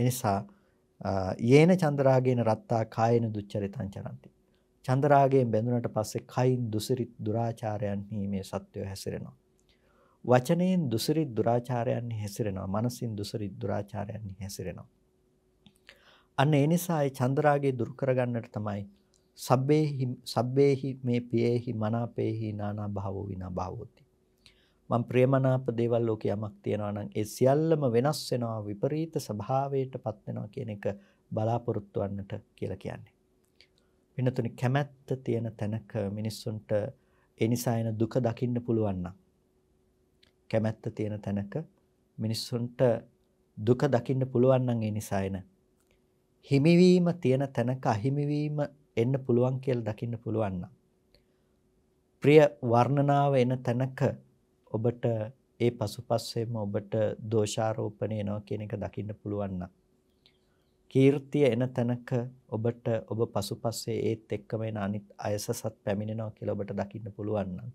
එනිසා යේන චන්දරාගේන රත්තා කායන දුච්චරිතං චරන්ති. චන්දරාගයෙන් බැඳුනට පස්සේ කයින් දුසිරිත් දුරාචාරයන්හි මේ සත්‍යය හැසිරෙනවා. වචනයෙන් දුසිරිත් දුරාචාරයන්හි හැසිරෙනවා. මනසින් දුසිරිත් දුරාචාරයන්හි හැසිරෙනවා. අන්න ඒ නිසා ඒ චන්ද්‍රාගය දුරු කරගන්නට තමයි සබ්බේහි සබ්බේහි මේ පියේහි මනාපේහි නානා භාවෝ විනා භාවෝති. මම ප්‍රියමනාප දේවල් ලෝකේ යමක් තියනවා නම් ඒ සියල්ලම වෙනස් වෙනවා විපරීත ස්වභාවයටපත් වෙනවා කියන එක බලාපොරොත්තු වන්නට කියලා කියන්නේ. වෙනතුනි කැමැත්ත තියෙන තැනක මිනිස්සුන්ට ඒ නිසා එන දුක දකින්න පුළුවන් නම් කැමැත්ත තියෙන තැනක මිනිස්සුන්ට දුක දකින්න පුළුවන් නම් ඒ නිසා එන හිමිවීම තියෙන තැනක අහිමිවීම එන්න පුළුවන් කියලා දකින්න පුළුවන් ප්‍රිය වර්ණනාව එන තැනක ඔබට ඒ පසුපස්සෙම ඔබට දෝෂාරෝපණය එනවා කියන එක දකින්න පුළුවන් කීර්තිය එන තැනක ඔබට ඔබ පසුපස්සේ ඒත් එක්කම එන අනිත් අයසසත් පැමිණෙනවා කියලා ඔබට දකින්න පුළුවන් නම්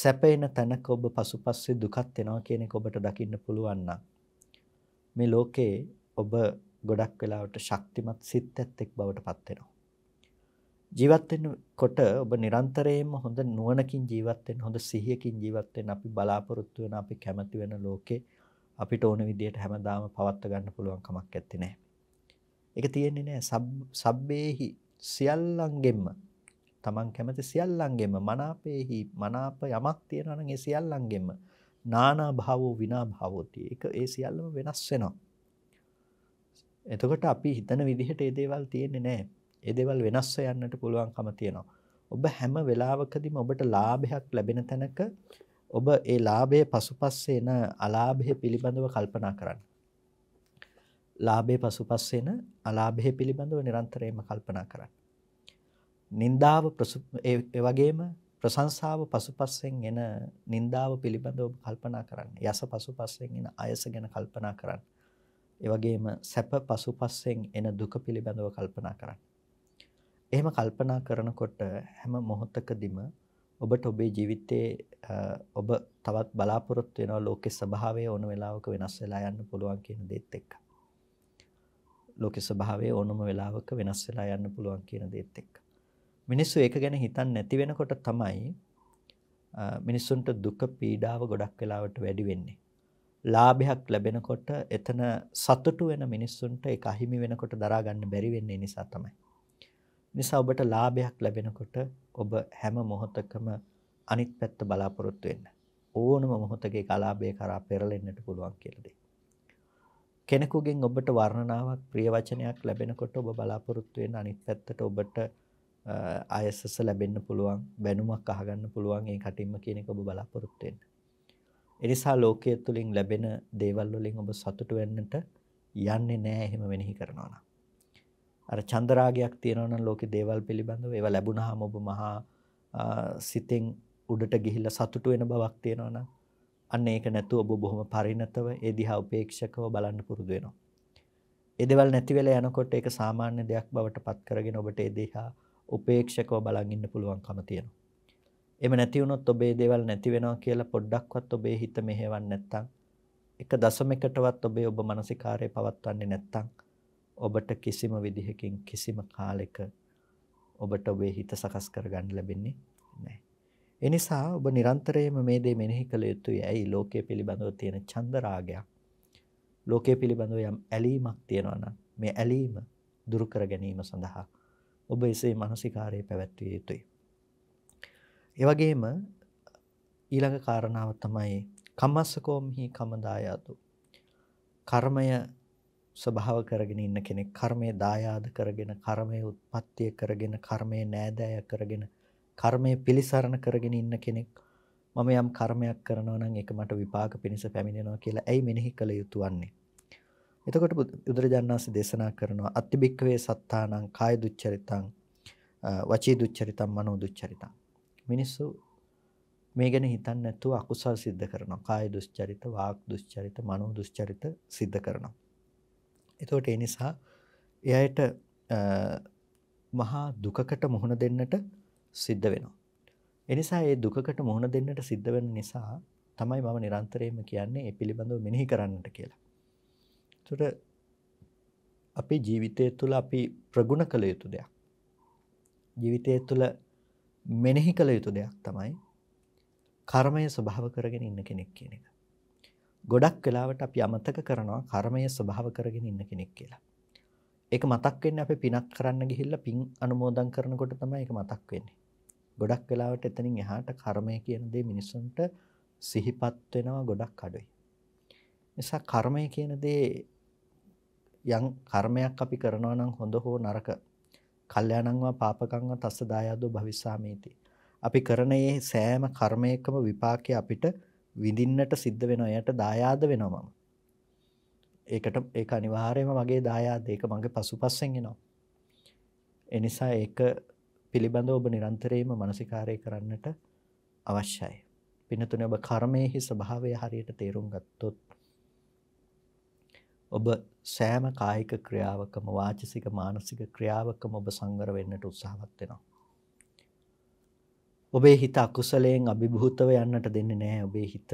සැප එන තැනක ඔබ පසුපස්සේ දුකත් එනවා කියන එක ඔබට දකින්න පුළුවන් නම් මේ ලෝකේ ඔබ ගොඩක් වෙලාවට ශක්තිමත් සිත් ඇත්තෙක් බවට පත් වෙනවා. ජීවත් වෙනකොට ඔබ නිරන්තරයෙන්ම හොඳ නුවණකින් ජීවත් වෙන්න හොඳ සිහියකින් ජීවත් වෙන්න අපි බලාපොරොත්තු වෙන අපි කැමති වෙන ලෝකේ අපිට ඕන විදිහට හැමදාම පවත්ව ගන්න පුළුවන් කමක් නැත්තේ නෑ. ඒක තියෙන්නේ නෑ සබ්බේහි සියල්ලංගෙම්ම තමන් කැමති සියල්ලංගෙම මනාපේහි මනාප යමක් තියෙනවා නම් ඒ සියල්ලංගෙම නානා භාවෝ විනා භාවෝති. ඒක ඒ සියල්ලම වෙනස් වෙනවා. එතකොට අපි හිතන විදිහට ඒ දේවල් තියෙන්නේ නැහැ. ඒ දේවල් වෙනස්ව යන්නට පුළුවන්කම තියෙනවා. ඔබ හැම වෙලාවකදීම ඔබට ලාභයක් ලැබෙන තැනක ඔබ ඒ ලාභයේ පසුපස්සේ එන අලාභය පිළිබඳව කල්පනා කරන්න. ලාභයේ පසුපස්සේ එන අලාභය පිළිබඳව නිරන්තරයෙන්ම කල්පනා කරන්න. නින්දාව ඒ වගේම ප්‍රශංසාව පසුපස්සෙන් එන නින්දාව පිළිබඳව කල්පනා කරන්න. යස පසුපස්සෙන් එන අයස ගැන කල්පනා කරන්න. ඒ වගේම සැප පසුපස්සෙන් එන දුක පිළිබඳව කල්පනා කරන්න. එහෙම කල්පනා කරනකොට හැම මොහොතකදීම ඔබට ඔබේ ජීවිතයේ ඔබ තවත් බලාපොරොත්තු වෙනවා ලෝකේ ස්වභාවය ඕන වෙලාවක වෙනස් වෙලා යන්න පුළුවන් කියන දේත් එක්ක. ලෝකේ ස්වභාවය ඕනම වෙලාවක වෙනස් වෙලා යන්න පුළුවන් කියන දේත් එක්ක. මිනිස්සු ඒක ගැන හිතන්නේ නැති වෙනකොට තමයි මිනිස්සුන්ට දුක පීඩාව ගොඩක් වෙලාවට වැඩි වෙන්නේ. ලාභයක් ලැබෙනකොට එතන සතුටු වෙන මිනිස්සුන්ට ඒක අහිමි වෙනකොට දරා ගන්න බැරි වෙන්නේ නිසා තමයි. නිසා ඔබට ලාභයක් ලැබෙනකොට ඔබ හැම මොහොතකම අනිත් පැත්ත බලාපොරොත්තු වෙන්න. ඕනම මොහොතක ඒක අලාභය කරා පෙරලෙන්නට පුළුවන් කියලා කෙනෙකුගෙන් ඔබට වර්ණනාවක් ප්‍රිය වචනයක් ලැබෙනකොට ඔබ බලාපොරොත්තු වෙන අනිත් පැත්තට ඔබට ආයසස ලැබෙන්න පුළුවන්, බැනුමක් අහගන්න පුළුවන් ඒ කටින්ම කියන එක ඔබ බලාපොරොත්තු වෙන්න. එනිසා ලෝකයේ තුලින් ලැබෙන දේවල් වලින් ඔබ සතුටු වෙන්නට යන්නේ නැහැ එහෙම මෙනෙහි කරනවා නම්. අර චන්දරාගයක් තියෙනවා නම් ලෝකේ දේවල් පිළිබඳව ඒවා ලැබුණාම ඔබ මහා සිතෙන් උඩට ගිහිල්ලා සතුටු වෙන බවක් තියෙනවා නම් අන්න ඒක නැතුව ඔබ බොහොම පරිණතව ඒ දිහා උපේක්ෂකව බලන්න පුරුදු වෙනවා. ඒ දේවල් නැති වෙලා යනකොට ඒක සාමාන්‍ය දෙයක් බවට පත් කරගෙන ඔබට ඒ දිහා උපේක්ෂකව බලන් ඉන්න පුළුවන්කම තියෙනවා. එහෙම නැති වුණොත් ඔබේ දේවල් නැති වෙනවා කියලා පොඩ්ඩක්වත් ඔබේ හිත මෙහෙවන්නේ නැත්තම් එක දශමයකටවත් ඔබේ ඔබ මානසිකාරය පවත්වන්නේ නැත්තම් ඔබට කිසිම විදිහකින් කිසිම කාලෙක ඔබට ඔබේ හිත සකස් කරගන්න ලැබෙන්නේ නැහැ. ඒ නිසා ඔබ නිරන්තරයෙන්ම මේ දේ මෙනෙහි කළ යුතුයි. ඇයි ලෝකයේ පිළිබඳව තියෙන චන්දරාගයක්. ලෝකයේ පිළිබඳව යම් ඇලීමක් තියෙනවා නම් මේ ඇලීම දුරු කර ගැනීම සඳහා ඔබ එසේ මානසිකාරයේ පැවැත්විය යුතුයි. එවගේම ඊළඟ කාරණාව තමයි කම්මස්සකෝම්හි කමදායාතු. කර්මය ස්වභාව කරගෙන ඉන්න කෙනෙක් කර්මය දායාද කරගෙන කර්මය උත්පත්තිය කරගෙන කර්මය නෑදෑය කරගෙන කර්මය පිළිසරණ කරගෙන ඉන්න කෙනෙක් මම යම් කර්මයක් කරනවා නම් ඒක මට විපාක පිණිස පැමිණෙනවා කියලා ඇයි මෙනෙහි කළ යුතු වන්නේ. එතකොට බුදුරජාණන් වහන්සේ දේශනා කරනවා අත්තිබික්කවේ සත්තානං කාය දුච්චරිතං වචී දුච්චරිතං මනෝ දුච්චරිතං මිනිස්සු මේ ගැන හිතන්නේ නැතුව අකුසල් සිද්ධ කරනවා. කාය දුස්චරිත, වාක් දුස්චරිත, මනෝ දුස්චරිත සිද්ධ කරනවා. එතකොට ඒ නිසා එයාට මහා දුකකට මුහුණ දෙන්නට සිද්ධ වෙනවා. ඒ නිසා ඒ දුකකට මුහුණ දෙන්නට සිද්ධ වෙන නිසා තමයි මම නිරන්තරයෙන්ම කියන්නේ ඒ පිළිබඳව මෙනෙහි කරන්නට කියලා. එතකොට අපි ජීවිතය තුළ අපි ප්‍රගුණ කළ යුතු දෙයක්. ජීවිතය තුළ මෙනෙහි කළ යුතු දෙයක් තමයි කර්මය ස්වභාව කරගෙන ඉන්න කෙනෙක් කියන එක. ගොඩක් වෙලාවට අපි අමතක කරනවා කර්මය ස්වභාව කරගෙන ඉන්න කෙනෙක් කියලා. ඒක මතක් වෙන්නේ අපි පිනක් කරන්න ගිහිල්ලා පින් අනුමෝදන් කරනකොට තමයි ඒක මතක් වෙන්නේ. ගොඩක් වෙලාවට එතනින් එහාට කර්මය කියන දේ මිනිසුන්ට සිහිපත් වෙනවා ගොඩක් අඩුයි. නිසා කර්මය කියන දේ යම් කර්මයක් අපි කරනවා නම් හොඳ හෝ නරක කල්යාණංවා පාපකංවා තස්ස දායාදෝ භවිස්සාමේති. අපි කරන මේ සෑම කර්මයකම විපාකය අපිට විඳින්නට සිද්ධ වෙනවා. එයට දායාද වෙනවා මම. ඒකට ඒක අනිවාර්යයෙන්ම මගේ දායාද. ඒක මගේ පසුපසෙන් එනවා. ඒ නිසා ඒක පිළිබඳව ඔබ නිරන්තරයෙන්ම මානසිකාරය කරන්නට අවශ්‍යයි. පින්නතුනේ ඔබ කර්මයේ ස්වභාවය හරියට තේරුම් ගත්තොත් ඔබ සෑම කායික ක්‍රියාවකම වාචසික මානසික ක්‍රියාවකම ඔබ සංවර වෙන්නට උත්සාහවත් වෙනවා. ඔබේ හිත අකුසලයෙන් අභිභූතව යන්නට දෙන්නේ නැහැ. ඔබේ හිත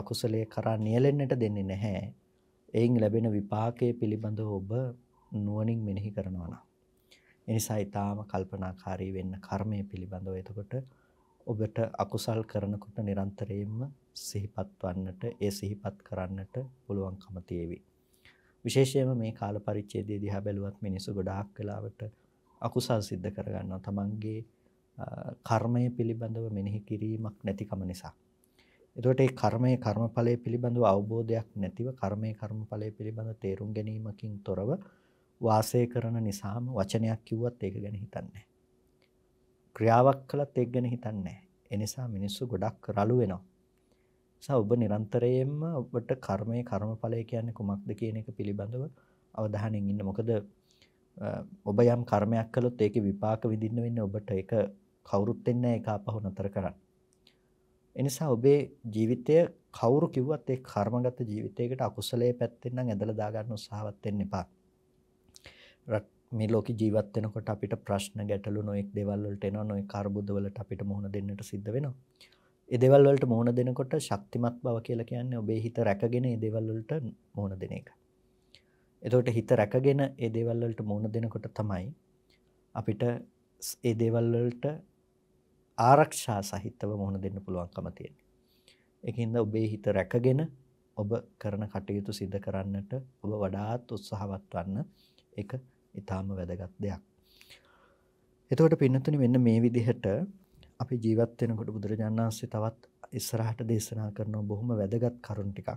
අකුසලයේ කරා නියැලෙන්නට දෙන්නේ නැහැ. එයින් ලැබෙන විපාකයේ පිළිබඳව ඔබ නුවණින් මෙනෙහි කරනවා නම්. එනිසා ඊටාම කල්පනාකාරී වෙන්න කර්මය පිළිබඳව එතකොට ඔබට අකුසල් කරනකොට නිරන්තරයෙන්ම සිහිපත් වන්නට ඒ සිහිපත් කරන්නට පුළුවන්කම තියෙවි. විශේෂයෙන්ම මේ කාල පරිච්ඡේදය දිහා බැලුවත් මිනිස්සු ගොඩාක් වෙලාවට අකුසල් සිද්ධ කරගන්නවා තමන්ගේ කර්මය පිළිබඳව මෙනෙහි කිරීමක් නැතිකම නිසා. එතකොට ඒ කර්මය කර්මඵලය පිළිබඳව අවබෝධයක් නැතිව කර්මය කර්මඵලය පිළිබඳ තේරුම් ගැනීමකින් තොරව වාසය කරන නිසාම වචනයක් කිව්වත් ඒක ගැන හිතන්නේ ක්‍රියාවක් කළත් ඒක ගැන හිතන්නේ නැහැ. එනිසා මිනිස්සු ගොඩක් රළු වෙනවා. සා ඔබ නිරන්තරයෙන්ම ඔබට කර්මය කර්මඵලය කියන්නේ කුමක්ද කියන එක පිළිබඳව අවධානයෙන් ඉන්න මොකද ඔබ යම් කර්මයක් කළොත් ඒක විපාක විඳින්න වෙන්නේ ඔබට ඒක කවුරුත් දෙන්නේ ඒක අපහු නතර කරන්න. එනිසා ඔබේ ජීවිතය කවුරු කිව්වත් ඒ කර්මගත ජීවිතයකට අකුසලයේ පැත්තෙන් නම් ඇදලා දාගන්න උත්සාහවත් වෙන්න එපා. මේ ලෝකේ ජීවත් වෙනකොට අපිට ප්‍රශ්න ගැටලු නොඑක් දේවල් වලට එනවා නොඑක් කාර්බුද වලට අපිට මුහුණ දෙන්නට සිද්ධ වෙනවා. එදවල් වලට මෝන දෙනකොට ශක්තිමත් බව කියලා කියන්නේ ඔබේ හිත රැකගෙන ඒ දේවල් වලට මෝන දෙන එක. එතකොට හිත රැකගෙන ඒ දේවල් වලට මෝන දෙනකොට තමයි අපිට ඒ දේවල් වලට ආරක්ෂා සහිතව මෝන දෙන්න පුළුවන්කම තියෙන්නේ. ඒකින්ද ඔබේ හිත රැකගෙන ඔබ කරන කටයුතු සිද්ධ කරන්නට ඔබ වඩාත් උත්සාහවත් වන්න ඒක ඊටාම වැදගත් දෙයක්. එතකොට පින්නතුනි මෙන්න මේ විදිහට අපි ජීවත් වෙනකොට බුදුරජාණන් වහන්සේ තවත් ඉස්සරහට දේශනා කරන බොහොම වැදගත් කරුණු ටිකක්.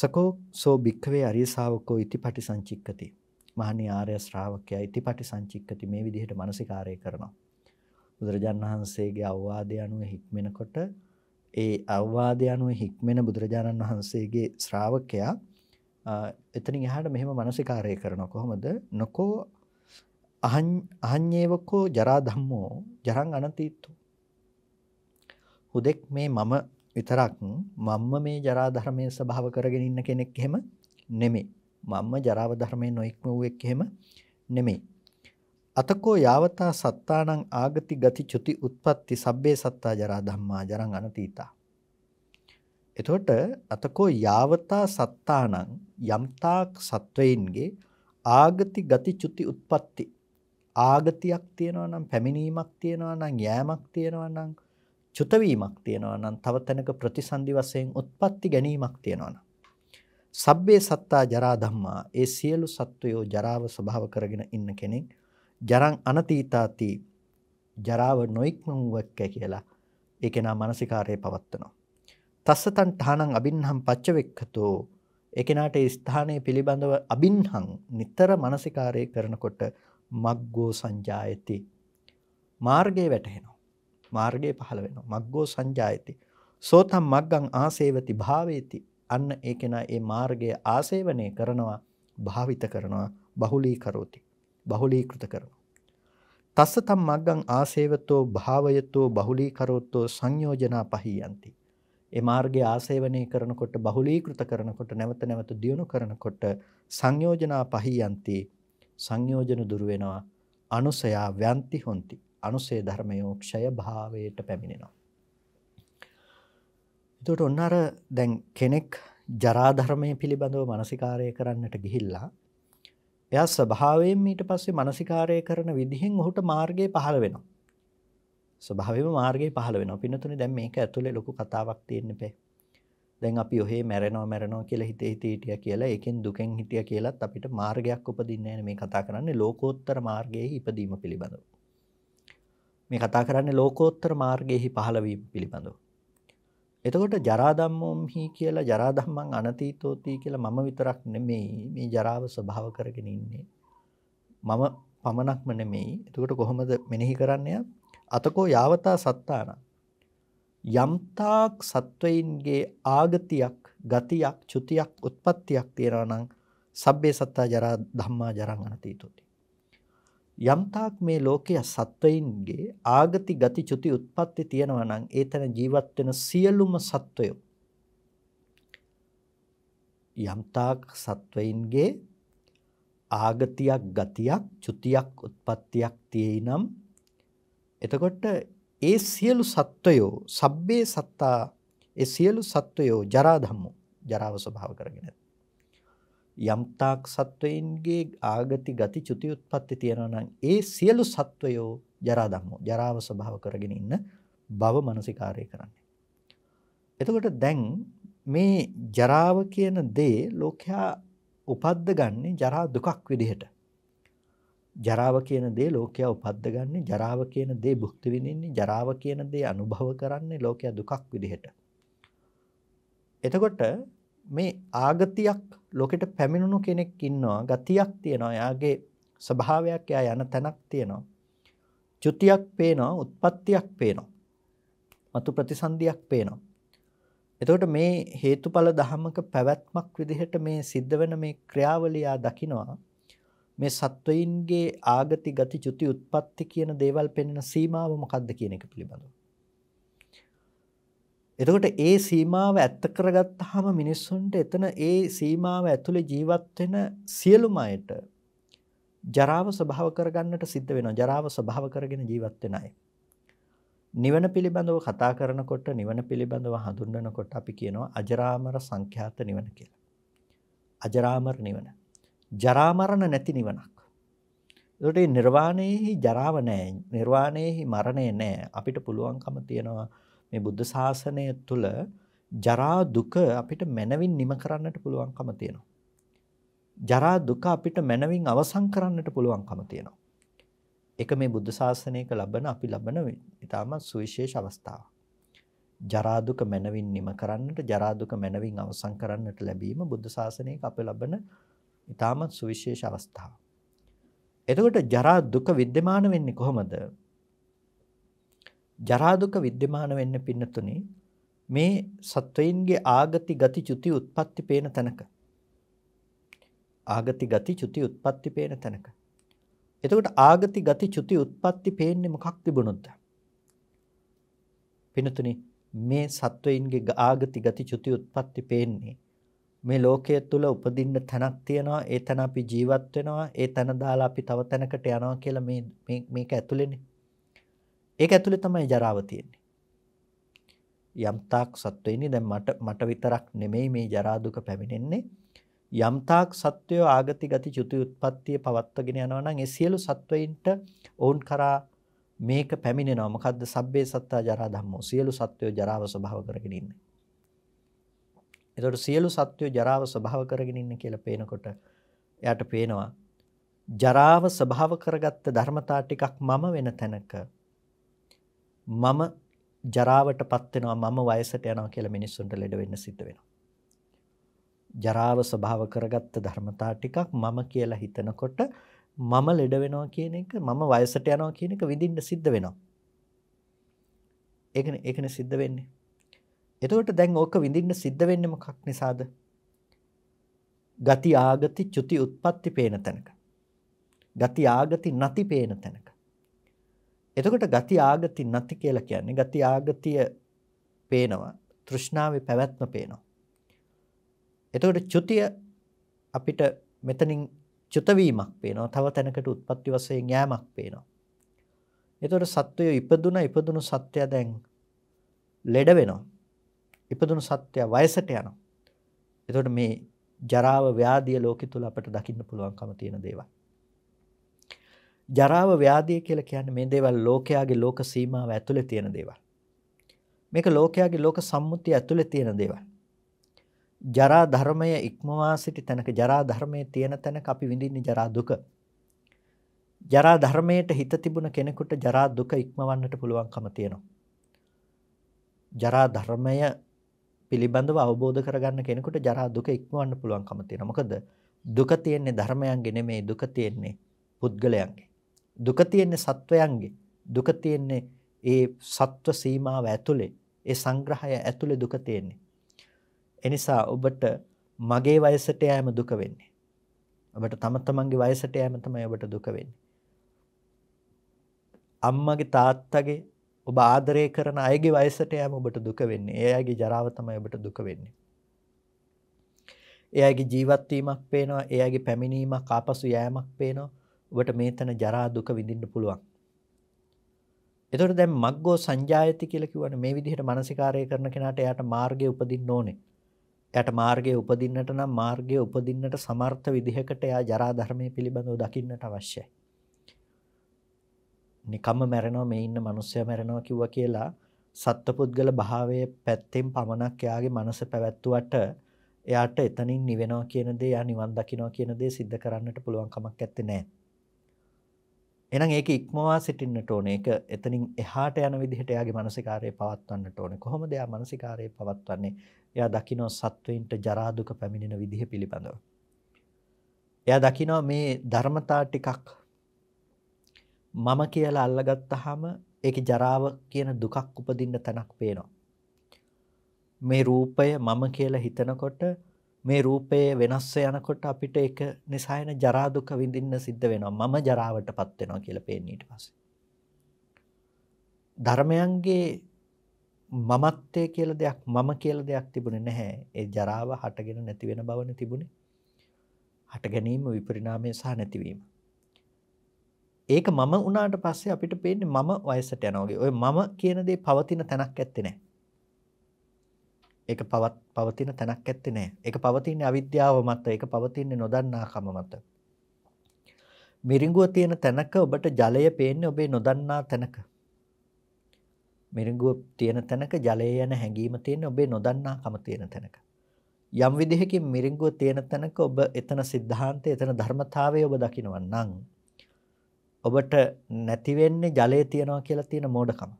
සකෝ සෝ භික්ඛවේ අරිය ශාවකෝ ඉතිපටි සංචික්කති. මහණි ආර්ය ශ්‍රාවකයා ඉතිපටි සංචික්කති මේ විදිහට මානසිකාරය කරනවා. බුදුරජාණන් වහන්සේගේ අවවාදය අනුව හික්මෙනකොට ඒ අවවාදය අනුව හික්මෙන බුදුරජාණන් වහන්සේගේ ශ්‍රාවකයා එතනින් එහාට මෙහෙම මානසිකාරය කරනවා කොහොමද? නොකෝ අහඤ්ඤේවකෝ ජරා ධම්මෝ ජරං අනතීතෝ හුදෙක් මේ මම විතරක් මම්ම මේ ජරා ධර්මයේ ස්වභාව කරගෙන ඉන්න කෙනෙක් එහෙම නෙමෙයි මම්ම ජරාව ධර්මයේ නොඉක්ම වූ එක් එහෙම නෙමෙයි අතකෝ යාවතා සත්තානං ආගති ගති චුති උත්පත්ති සබ්බේ සත්තා ජරා ධම්මා ජරං අනතීතා එතකොට අතකෝ යාවතා සත්තානං යම්තාක් සත්වයින්ගේ ආගති ගති චුති උත්පත්ති ආගතියක් තියෙනවා නම් පැමිණීමක් තියෙනවා නම් යෑමක් තියෙනවා නම් චුත වීමක් තියෙනවා නම් තව තැනක ප්‍රතිසන්දි වශයෙන් උත්පත්ති ගැනීමක් තියෙනවා නම් සබ්බේ සත්තා ජරා ධම්මා ඒ සියලු සත්වයෝ ජරාව ස්වභාව කරගෙන ඉන්න කෙනෙක් ජරං අනතීතාති ජරාව නොඉක්මවුවක් කියලා ඒක නා මානසිකාරයේ පවත්නවා තස්සතන් ඨානං අබින්හම් පච්චවෙක්ඛතෝ ඒකෙනාට ඒ ස්ථානයේ පිළිබඳව අබින්හං නිතර මානසිකාරයේ කරනකොට මග්ගෝ සංජායති මාර්ගයේ වැටහෙනවා මාර්ගයේ පහළ වෙනවා මග්ගෝ සංජායති සෝතම් මග්ගං ආසේවති භාවේති අන්න ඒ කෙනා ඒ මාර්ගය ආසේවනය කරනවා භාවිත කරනවා බහුලී කරෝති බහුලීකృత කරනවා තස්ස තම් මග්ගං ආසේවතෝ භාවයතෝ බහුලී කරෝතෝ සංයෝජනා පහියන්ති ඒ මාර්ගය ආසේවනය කරනකොට බහුලීකృత කරනකොට නැවත නැවත දියුණු කරනකොට සංයෝජනා පහියන්ති සංයෝජන දුර වෙනවා අනුසයා ව්‍යන්ති හොಂತಿ අනුසේ ධර්මයෝ ක්ෂය භාවයට පැමිණෙනවා එතකොට ඔන්න අර දැන් කෙනෙක් ජරා ධර්මයේ පිළිබඳව මානසිකාරය කරන්නට ගිහිල්ලා එයා ස්වභාවයෙන් ඊට පස්සේ මානසිකාරය කරන විදිහෙන් ඔහුට මාර්ගය පහළ වෙනවා ස්වභාවයෙන්ම මාර්ගය පහළ වෙනවා පින්නතුනේ දැන් මේක ඇතුලේ ලොකු කතාවක් තියෙන්න බෑ දැන් අපි ඔහේ මැරෙනවා මැරෙනවා කියලා හිතේ හිතේ හිටියා කියලා ඒකෙන් දුකෙන් හිටියා කියලත් අපිට මාර්ගයක් උපදින්නේ නැහැ මේ කතා කරන්නේ ලෝකෝත්තර මාර්ගයේ ඉපදීම පිළිබඳව. මේ කතා කරන්නේ ලෝකෝත්තර මාර්ගයේහි පහළවීම පිළිබඳව. එතකොට ජරා ධම්මෝම්හි කියලා ජරා ධම්මං අනතීතෝති කියලා මම විතරක් නෙමෙයි මේ ජරාව ස්වභාව කරගෙන ඉන්නේ. මම පමණක්ම නෙමෙයි. එතකොට කොහොමද මෙනෙහි කරන්නේ? අතකෝ යාවතා සත්තාන යම්තාක් සත්වයින්ගේ ආගතියක් ගතියක් චුතියක් උත්පත්තියක් තියෙනවා නම් සබ්බේ සත්තා ජරා ධම්මා ජරං අනතීතෝති යම්තාක් මේ ලෝකයේ සත්වයින්ගේ ආගති ගති චුති උත්පත්ති තියෙනවා නම් ඒතන ජීවත් වෙන සියලුම සත්වයෝ යම්තාක් සත්වයින්ගේ ආගතියක් ගතියක් චුතියක් උත්පත්තියක් තියෙයි නම් එතකොට ඒ සියලු සත්වයෝ සබ්බේ සත්තා ඒ සියලු සත්වයෝ ජරා ධම්මෝ ජරාව ස්වභාව කරගෙන යම්තාක් සත්වයින්ගේ ආගති ගති චුති උත්පත්ති තියෙනවා නම් ඒ සියලු සත්වයෝ ජරා ධම්මෝ ජරාව ස්වභාව කරගෙන ඉන්න බව මානසිකාරය කරන්නේ. එතකොට දැන් මේ ජරාව කියන දේ ලෝකයා උපද්ද ගන්නේ ජරා දුකක් විදිහට. ජරාව කියන දේ ලෝකයා උපද්දගන්නේ ජරාව කියන දේ භුක්ති විඳින්නේ ජරාව කියන දේ අනුභව කරන්නේ ලෝකයා දුකක් විදිහට. එතකොට මේ ආගතියක් ලෝකෙට පැමිණුණු කෙනෙක් ඉන්නවා ගතියක් තියෙනවා එයාගේ ස්වභාවයක් එයා යන තැනක් තියෙනවා. චුතියක් පේනවා උත්පත්තියක් පේනවා. මතු ප්‍රතිසන්දියක් පේනවා. එතකොට මේ හේතුඵල ධමක පැවැත්මක් විදිහට මේ සිද්ධ වෙන මේ ක්‍රියාවලිය දකිනවා මේ සත්වයින්ගේ ආගති ගති චුති උත්පත්ති කියන දේවල් පෙන්වන සීමාව මොකක්ද කියන එක පිළිබඳව. එතකොට ඒ සීමාව ඇත්ත කරගත්තාම මිනිස්සුන්ට එතන ඒ සීමාව ඇතුලේ ජීවත් වෙන සියලුම අයට ජරාව ස්වභාව කරගන්නට සිද්ධ වෙනවා. ජරාව ස්වභාව කරගෙන ජීවත් වෙන අය. නිවන පිළිබඳව කතා කරනකොට නිවන පිළිබඳව හඳුන්වනකොට අපි කියනවා අජරාමර සංඛ්‍යාත නිවන කියලා. අජරාමර නිවන. ජරා මරණ නැති නිවනක්. ඒකට මේ නිර්වාණයෙහි ජරාව නැහැ. නිර්වාණයෙහි මරණය නැහැ. අපිට පුළුවන්කම තියනවා මේ බුද්ධ ශාසනය තුල ජරා දුක අපිට මනවින් නිම කරන්නට පුළුවන්කම තියෙනවා. ජරා දුක අපිට මනවින් අවසන් කරන්නට පුළුවන්කම තියෙනවා. ඒක මේ බුද්ධ ශාසනයක ලබන අපි ලබන ඉතාම සුවිශේෂ අවස්ථාවක්. ජරා දුක මනවින් නිම කරන්නට ජරා දුක මනවින් අවසන් කරන්නට ලැබීම බුද්ධ ශාසනයක අප ලබන ඉතාමත් සුවිශේෂ අවස්ථාව. එතකොට ජරා දුක विद्यमान වෙන්නේ කොහොමද? ජරා දුක विद्यमान වෙන්න පින්නතුනේ මේ සත්වයින්ගේ ආගති ගති චුති උත්පත්ති පේන තැනක. ආගති ගති චුති උත්පත්ති පේන තැනක. එතකොට ආගති ගති චුති උත්පත්ති පේන්නේ මොකක් තිබුණොත්ද? පින්නතුනේ මේ සත්වයින්ගේ ආගති ගති චුති උත්පත්ති පේන්නේ මේ ලෝකයේ තුල උපදින්න තැනක් තියෙනවා ඒ තැන අපි ජීවත් වෙනවා ඒ තැන දාලා අපි තව තැනකට යනවා කියලා මේ මේක ඇතුලේනේ ඒක ඇතුලේ තමයි ජරාව තියෙන්නේ යම්තාක් සත්වෙන්නේ දැන් මට මට විතරක් නෙමෙයි මේ ජරා දුක පැමිණෙන්නේ යම්තාක් සත්වය ආගති ගති චුති උත්පත්තිය පවත්වගෙන යනවා නම් ඒ සියලු සත්වයින්ට ඕන් කරා මේක පැමිණෙනවා මොකද්ද සබ්බේ සත්තා ජරා ධම්මෝ සියලු සත්වය ජරාව ස්වභාව කරගෙන ඉන්නේ එතකොට සියලු සත්වෝ ජරාව ස්වභාව කරගෙන ඉන්නේ කියලා පේනකොට එයාට පේනවා ජරාව ස්වභාව කරගත්ත ධර්මතා ටිකක් මම වෙන තැනක මම ජරාවටපත් වෙනවා මම වයසට යනවා කියලා මිනිස්සුන්ට ලෙඩ වෙන්න සිද්ධ වෙනවා. ජරාව ස්වභාව කරගත්ත ධර්මතා ටිකක් මම කියලා හිතනකොට මම ලෙඩ වෙනවා කියන එක මම වයසට යනවා කියන එක විඳින්න සිද්ධ වෙනවා. ඒකනේ ඒකනේ සිද්ධ වෙන්නේ. එතුවට දැන් ඕක විඳින්න සිද්ධ වෙන්නම කක් නිසාද ගති ආගති චුති උත්පත්ති පේන තැනක ගති ආගති නැති පේන තැනක එතකොට ගති ආගති නැති කියලා කියන්නේ ගති ආගතිය පේනවා තෘෂ්ණාවේ පැවැත්ම පේනවා එතකොට චුතිය අපිට මෙතනින් චුතවීමක් පේනවා තව තැනකට උත්පත්ති වශයෙන් යෑමක් පේනවා එතකොට සත්වය ඉපදුන ඉපදුණු සත්‍යය දැන් ලෙඩ වෙනවා ඉපදුණු සත්‍යය වයසට යනවා. එතකොට මේ ජරාව ව්‍යාධිය ලෝකෙ තුල අපට දකින්න පුළුවන්කම තියෙන දේවල්. ජරාව ව්‍යාධිය කියලා කියන්නේ මේ දේවල් ලෝකයාගේ ලෝක සීමාව ඇතුලේ තියෙන දේවල්. මේක ලෝකයාගේ ලෝක සම්මුතිය ඇතුලේ තියෙන දේවල්. ජරා ධර්මය ඉක්මවා සිටි තැනක ජරා ධර්මයේ තියෙන තැනක අපි විඳින්නේ ජරා දුක. ජරා ධර්මයට හිත තිබුණ කෙනෙකුට ජරා දුක ඉක්මවන්නට පුළුවන්කම තියෙනවා. ජරා ධර්මය පිළිබඳව අවබෝධ කරගන්න කෙනෙකුට ජරා දුක ඉක්මවන්න පුළුවන්කම තියෙනවා. මොකද දුක තියෙන්නේ ධර්මයන්ගේ නෙමෙයි දුක තියෙන්නේ පුද්ගලයන්ගේ. දුක තියෙන්නේ සත්වයන්ගේ. දුක තියෙන්නේ ඒ සත්ව සීමාව ඇතුලේ, ඒ සංග්‍රහය ඇතුලේ දුක තියෙන්නේ. එනිසා ඔබට මගේ වයසට යෑම දුක වෙන්නේ. ඔබට තම තමන්ගේ වයසට යෑම තමයි ඔබට දුක වෙන්නේ. අම්මගේ තාත්තගේ ඔබ ආදරය කරන අයගේ වයසට යෑම ඔබට දුක වෙන්නේ. ඒ අයගේ ජරාව තමයි ඔබට දුක වෙන්නේ. ඒ අයගේ ජීවත් වීමක් පේනවා, ඒ අයගේ පැමිණීමක්, ආපසු යෑමක් පේනවා. ඔබට මේතන ජරා දුක විඳින්න පුළුවන්. එතකොට දැන් මග්ගෝ සංජායති කියලා කියවනේ මේ විදිහට මානසිකාරය කරන කෙනාට එයාට මාර්ගයේ උපදින්න ඕනේ. එයාට මාර්ගයේ උපදින්නට නම් මාර්ගයේ උපදින්නට සමර්ථ විදිහකට එයා ජරා ධර්මයේ පිළිබඳව දකින්නට අවශ්‍යයි. නිකම්ම මැරෙනවා මේ ඉන්න මිනිස්සයා මැරෙනවා කිව්වා කියලා සත්පුද්ගල භාවයේ පැත්තෙන් පමණක් එයාගේ මනස පැවැත්වුවට එයාට එතනින් නිවෙනවා කියන දේ යා නිවන් දකින්නවා කියන දේ सिद्ध කරන්නට පුළුවන් කමක් නැත්තේ නෑ. එහෙනම් ඒක ඉක්මවා සිටින්නට ඕනේ. ඒක එතනින් එහාට යන විදිහට එයාගේ මානසිකාරය පවත්වන්නට ඕනේ. කොහොමද එයා මානසිකාරය පවත්වන්නේ? එයා දකින්න සත්වයින්ට ජරා දුක පැමිණෙන විදිහ පිළිබඳව. එයා දකිනවා මේ ධර්මතා ටිකක් මම කියලා අල්ලගත්තහම ඒක ජරාව කියන දුකක් උපදින්න තැනක් පේනවා. මේ රූපය මම කියලා හිතනකොට මේ රූපය වෙනස් යනකොට අපිට ඒක නිසා එන ජරා දුක විඳින්න සිද්ධ වෙනවා. මම ජරාවටපත් වෙනවා කියලා පේන්නේ ඊට පස්සේ. ධර්මයන්ගේ මමත්වය කියල දෙයක් මම කියල දෙයක් තිබුණේ නැහැ ඒ ජරාව හටගෙන නැතිවෙන බවන තිබුණේ හට ගැනීම විපරිනාමය සහ නැතිවීම ඒක මම වුණාට පස්සේ අපිට පේන්නේ මම වයසට යනවාගේ. ඔය මම කියන දේ පවතින තැනක් ඇත්තේ නැහැ. ඒක පවත් පවතින තැනක් ඇත්තේ නැහැ. ඒක පවතින්නේ අවිද්‍යාව මත, ඒක පවතින්නේ නොදන්නාකම මත. මිරිඟුව තියෙන තැනක ඔබට ජලය පේන්නේ ඔබේ නොදන්නා තැනක. මිරිඟුව තියෙන තැනක ජලය යන හැඟීම තියෙන්නේ ඔබේ නොදන්නාකම තියෙන තැනක. යම් විදිහකින් මිරිඟුව තියෙන තැනක ඔබ එතන સિદ્ધාන්තය, එතන ධර්මතාවය ඔබ දකිනවා නම් ඔබට නැති වෙන්නේ ජලය තියනවා කියලා තියෙන මෝඩකම.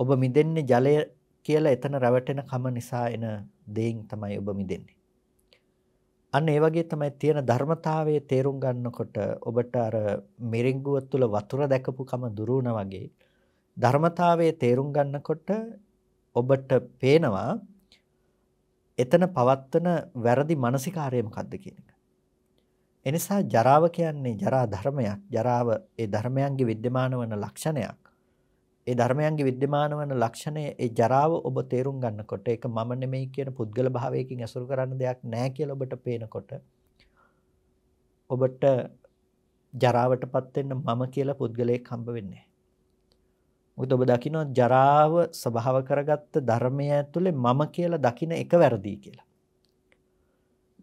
ඔබ මිදෙන්නේ ජලය කියලා එතන රැවටෙන කම නිසා එන දෙයින් තමයි ඔබ මිදෙන්නේ. අන්න ඒ වගේ තමයි තියෙන ධර්මතාවයේ තේරුම් ගන්නකොට ඔබට අර මිරිඟුව තුල වතුර දැකපු කම දුරු වගේ ධර්මතාවයේ තේරුම් ගන්නකොට ඔබට පේනවා එතන පවත්වන වැරදි මානසිකාරය මොකද්ද කියන එක. එනිසා ජරාව කියන්නේ ජරා ධර්මයක්. ජරාව ඒ ධර්මයන්ගේ विद्यमान වන ලක්ෂණයක්. ඒ ධර්මයන්ගේ विद्यमान වන ලක්ෂණය ඒ ජරාව ඔබ තේරුම් ගන්නකොට ඒක මම නෙමෙයි කියන පුද්ගල භාවයකින් ඇසුරු කරන්න දෙයක් නැහැ කියලා ඔබට පේනකොට ඔබට ජරාවටපත් වෙන්න මම කියලා පුද්ගලයෙක් හම්බ වෙන්නේ මොකද ඔබ දකිනවා ජරාව ස්වභාව කරගත්ත ධර්මය ඇතුලේ මම කියලා දකින එක වැරදි කියලා.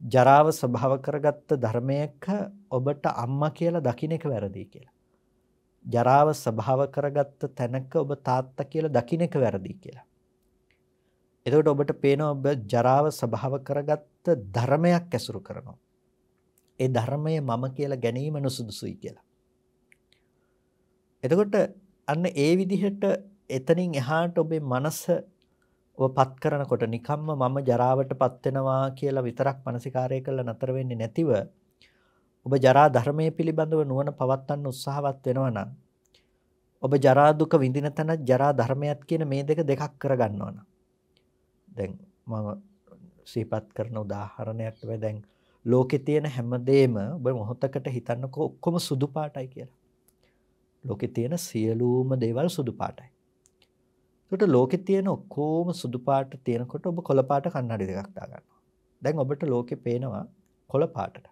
ජරාව ස්වභාව කරගත්ත ධර්මයක ඔබට අම්මා කියලා දකින්න එක වැරදි කියලා. ජරාව ස්වභාව කරගත්ත තැනක ඔබ තාත්තා කියලා දකින්න එක වැරදි කියලා. එතකොට ඔබට පේනවා ඔබ ජරාව ස්වභාව කරගත්ත ධර්මයක් ඇසුරු කරනවා. ඒ ධර්මය මම කියලා ගැනීම නුසුදුසුයි කියලා. එතකොට අන්න ඒ විදිහට එතනින් එහාට ඔබේ මනස පත් කරනකොට නිකම්ම මම ජරාවට පත්වෙනවා කියලා විතරක් මනසිකාරය කළ නතර වෙන්නේ නැතිව ඔබ ජරා ධර්මය පිළිබඳව නුවන පවත්වන්න උත්සාහවත් වෙනවන. ඔබ ජරාදුක විඳින තැන ජරා ධර්මයත් කියන මේ දෙක දෙකක් කරගන්නවන. දැන් මම සීපත් කරන උදාහරණයක් වේ දැන් ලෝකෙ තියෙන හැමදේම ඔබ මොහොතකට හිතන්නකෝ ඔක්කොම සුදු පාටයි කියලා. ලෝකෙ තියෙන සියලූම දේවල් සුදු පාටයි. එතකොට ලෝකේ තියෙන ඔක්කොම සුදු පාට තියෙනකොට ඔබ කොළ පාට කණ්ණාඩි දෙකක් දා ගන්නවා. දැන් ඔබට ලෝකේ පේනවා කොළ පාටට.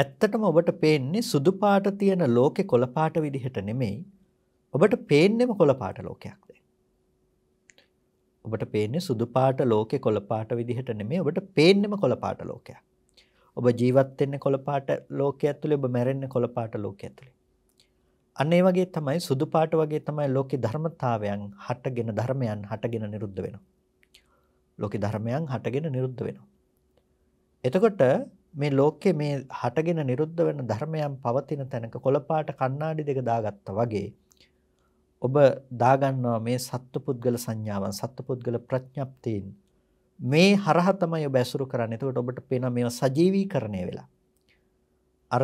ඇත්තටම ඔබට පේන්නේ සුදු පාට තියෙන ලෝකෙ කොළ පාට විදිහට නෙමෙයි. ඔබට පේන්නේම කොළ පාට ලෝකයක් දැන්. ඔබට පේන්නේ සුදු පාට ලෝකෙ කොළ පාට විදිහට නෙමෙයි. ඔබට පේන්නේම කොළ පාට ලෝකයක්. ඔබ ජීවත් වෙන්නේ කොළ පාට ලෝකයේ ඇතුලේ, ඔබ මැරෙන්නේ කොළ පාට ලෝකයේ ඇතුලේ. අන්න ඒ වගේ තමයි සුදු පාට වගේ තමයි ලෝකේ ධර්මතාවයන් හටගෙන ධර්මයන් හටගෙන නිරුද්ධ වෙනවා. ලෝකේ ධර්මයන් හටගෙන නිරුද්ධ වෙනවා. එතකොට මේ ලෝකේ මේ හටගෙන නිරුද්ධ වෙන ධර්මයන් පවතින තැනක කොළපාට කණ්ණාඩි දෙක දාගත්තා වගේ ඔබ දාගන්නවා මේ සත්පුද්ගල සංඥාවන් සත්පුද්ගල ප්‍රඥප්තියින් මේ හරහ තමයි ඔබ ඇසුරු කරන්නේ. එතකොට ඔබට පේන මේවා සජීවීකරණය වෙලා. අර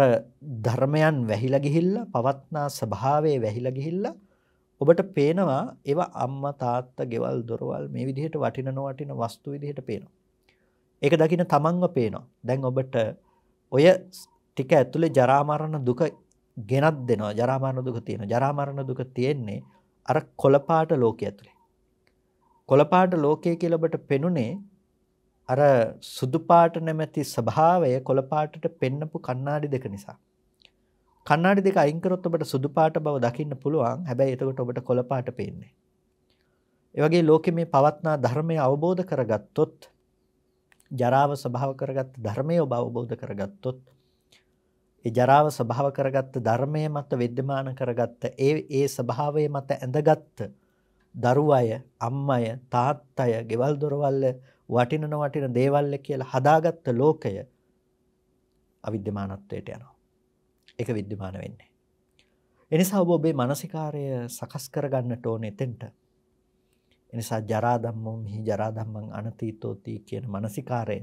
ධර්මයන් වැහිලා ගිහිල්ලා පවත්නා ස්වභාවයේ වැහිලා ගිහිල්ලා ඔබට පේනවා ඒව අම්මා තාත්තා ගෙවල් දොරවල් මේ විදිහට වටින නොවටින වස්තු විදිහට පේනවා. ඒක දකින්න තමන්ව පේනවා. දැන් ඔබට ඔය ටික ඇතුලේ ජරා මරණ දුක ගෙනත් දෙනවා. ජරා මරණ දුක තියෙනවා. ජරා මරණ දුක තියෙන්නේ අර කොළපාට ලෝකයේ ඇතුලේ. කොළපාට ලෝකයේ කියලා ඔබට පෙනුනේ අර සුදු පාට නැමැති ස්වභාවය කොළ පාටට පෙන්නපු කණ්ණාඩි දෙක නිසා. කණ්ණාඩි දෙක අයින් කරොත් ඔබට සුදු පාට බව දකින්න පුළුවන්. හැබැයි එතකොට ඔබට කොළ පාට පේන්නේ. ඒ වගේ ලෝකේ මේ පවත්නා ධර්මය අවබෝධ කරගත්තොත් ජරාව ස්වභාව කරගත්ත ධර්මය ඔබ අවබෝධ කරගත්තොත් ඒ ජරාව ස්වභාව කරගත්ත ධර්මය මත विद्यमान කරගත්ත ඒ ඒ ස්වභාවය මත ඇඳගත්තු දරුවය අම්මය තාත්තය ගෙවල් දොරවල් වටින නොවටින දේවල් කියලා හදාගත්ත ලෝකය අවිද්‍යමානත්වයට යනවා. ඒක විද්‍යමාන වෙන්නේ. එනිසා ඔබ ඔබේ මානසිකාරය සකස් කරගන්නට ඕනේ එතෙන්ට. එනිසා ජරා ධම්මෝ මිහි ජරා ධම්මං අනතීතෝති කියන මානසිකාරය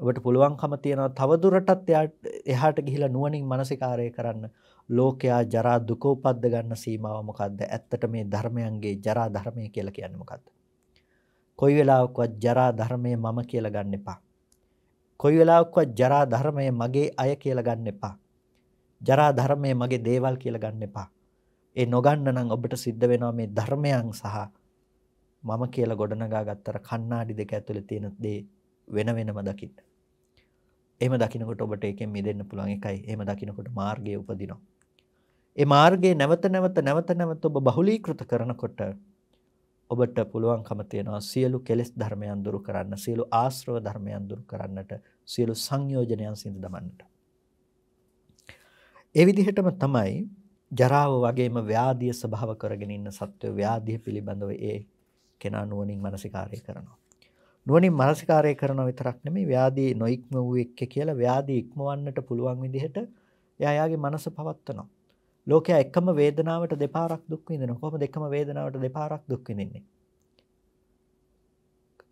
ඔබට පුළුවන්කම තියනවා තව දුරටත් එහාට ගිහිලා නුවණින් මානසිකාරය කරන්න. ලෝකයා ජරා දුක උපද්ද ගන්න සීමාව මොකද්ද? ඇත්තට මේ ධර්මයන්ගේ ජරා ධර්මය කියලා කියන්නේ මොකද්ද? කොයි වෙලාවකවත් ජරා ධර්මය මම කියලා ගන්න එපා. කොයි වෙලාවකවත් ජරා ධර්මය මගේ අය කියලා ගන්න එපා. ජරා ධර්මය මගේ දේවල් කියලා ගන්න එපා. ඒ නොගන්න නම් ඔබට සිද්ධ වෙනවා මේ ධර්මයන් සහ මම කියලා ගොඩනගා ගත්තර කණ්ණාඩි දෙක ඇතුලේ තියෙන දේ වෙන වෙනම දකින්න. එහෙම දකිනකොට ඔබට ඒකෙන් මිදෙන්න පුළුවන් එකයි. එහෙම දකිනකොට මාර්ගය උපදිනවා. ඒ මාර්ගයේ නැවත නැවත නැවත නැවත ඔබ බහුලීකృత කරනකොට ඔබට පුළුවන්කම තියෙනවා සියලු කෙලෙස් ධර්මයන් දුරු කරන්න සියලු ආශ්‍රව ධර්මයන් දුරු කරන්නට සියලු සංයෝජනයන් සිඳ දමන්නට. ඒ විදිහටම තමයි ජරාව වගේම ව්‍යාධිය ස්වභාව කරගෙන ඉන්න සත්වය ව්‍යාධිය පිළිබඳව ඒ කෙනා නුවණින් මනසිකාරය කරනවා. නුවණින් මනසිකාරය කරන විතරක් නෙමෙයි ව්‍යාධි නොඉක්ම වූ එක්ක කියලා ව්‍යාධි ඉක්මවන්නට පුළුවන් විදිහට එයා යාගේ මනස පවත්වනවා. ලෝකයා එකම වේදනාවට දෙපාරක් දුක් විඳිනවා. කොහොමද එකම වේදනාවට දෙපාරක් දුක් විඳින්නේ?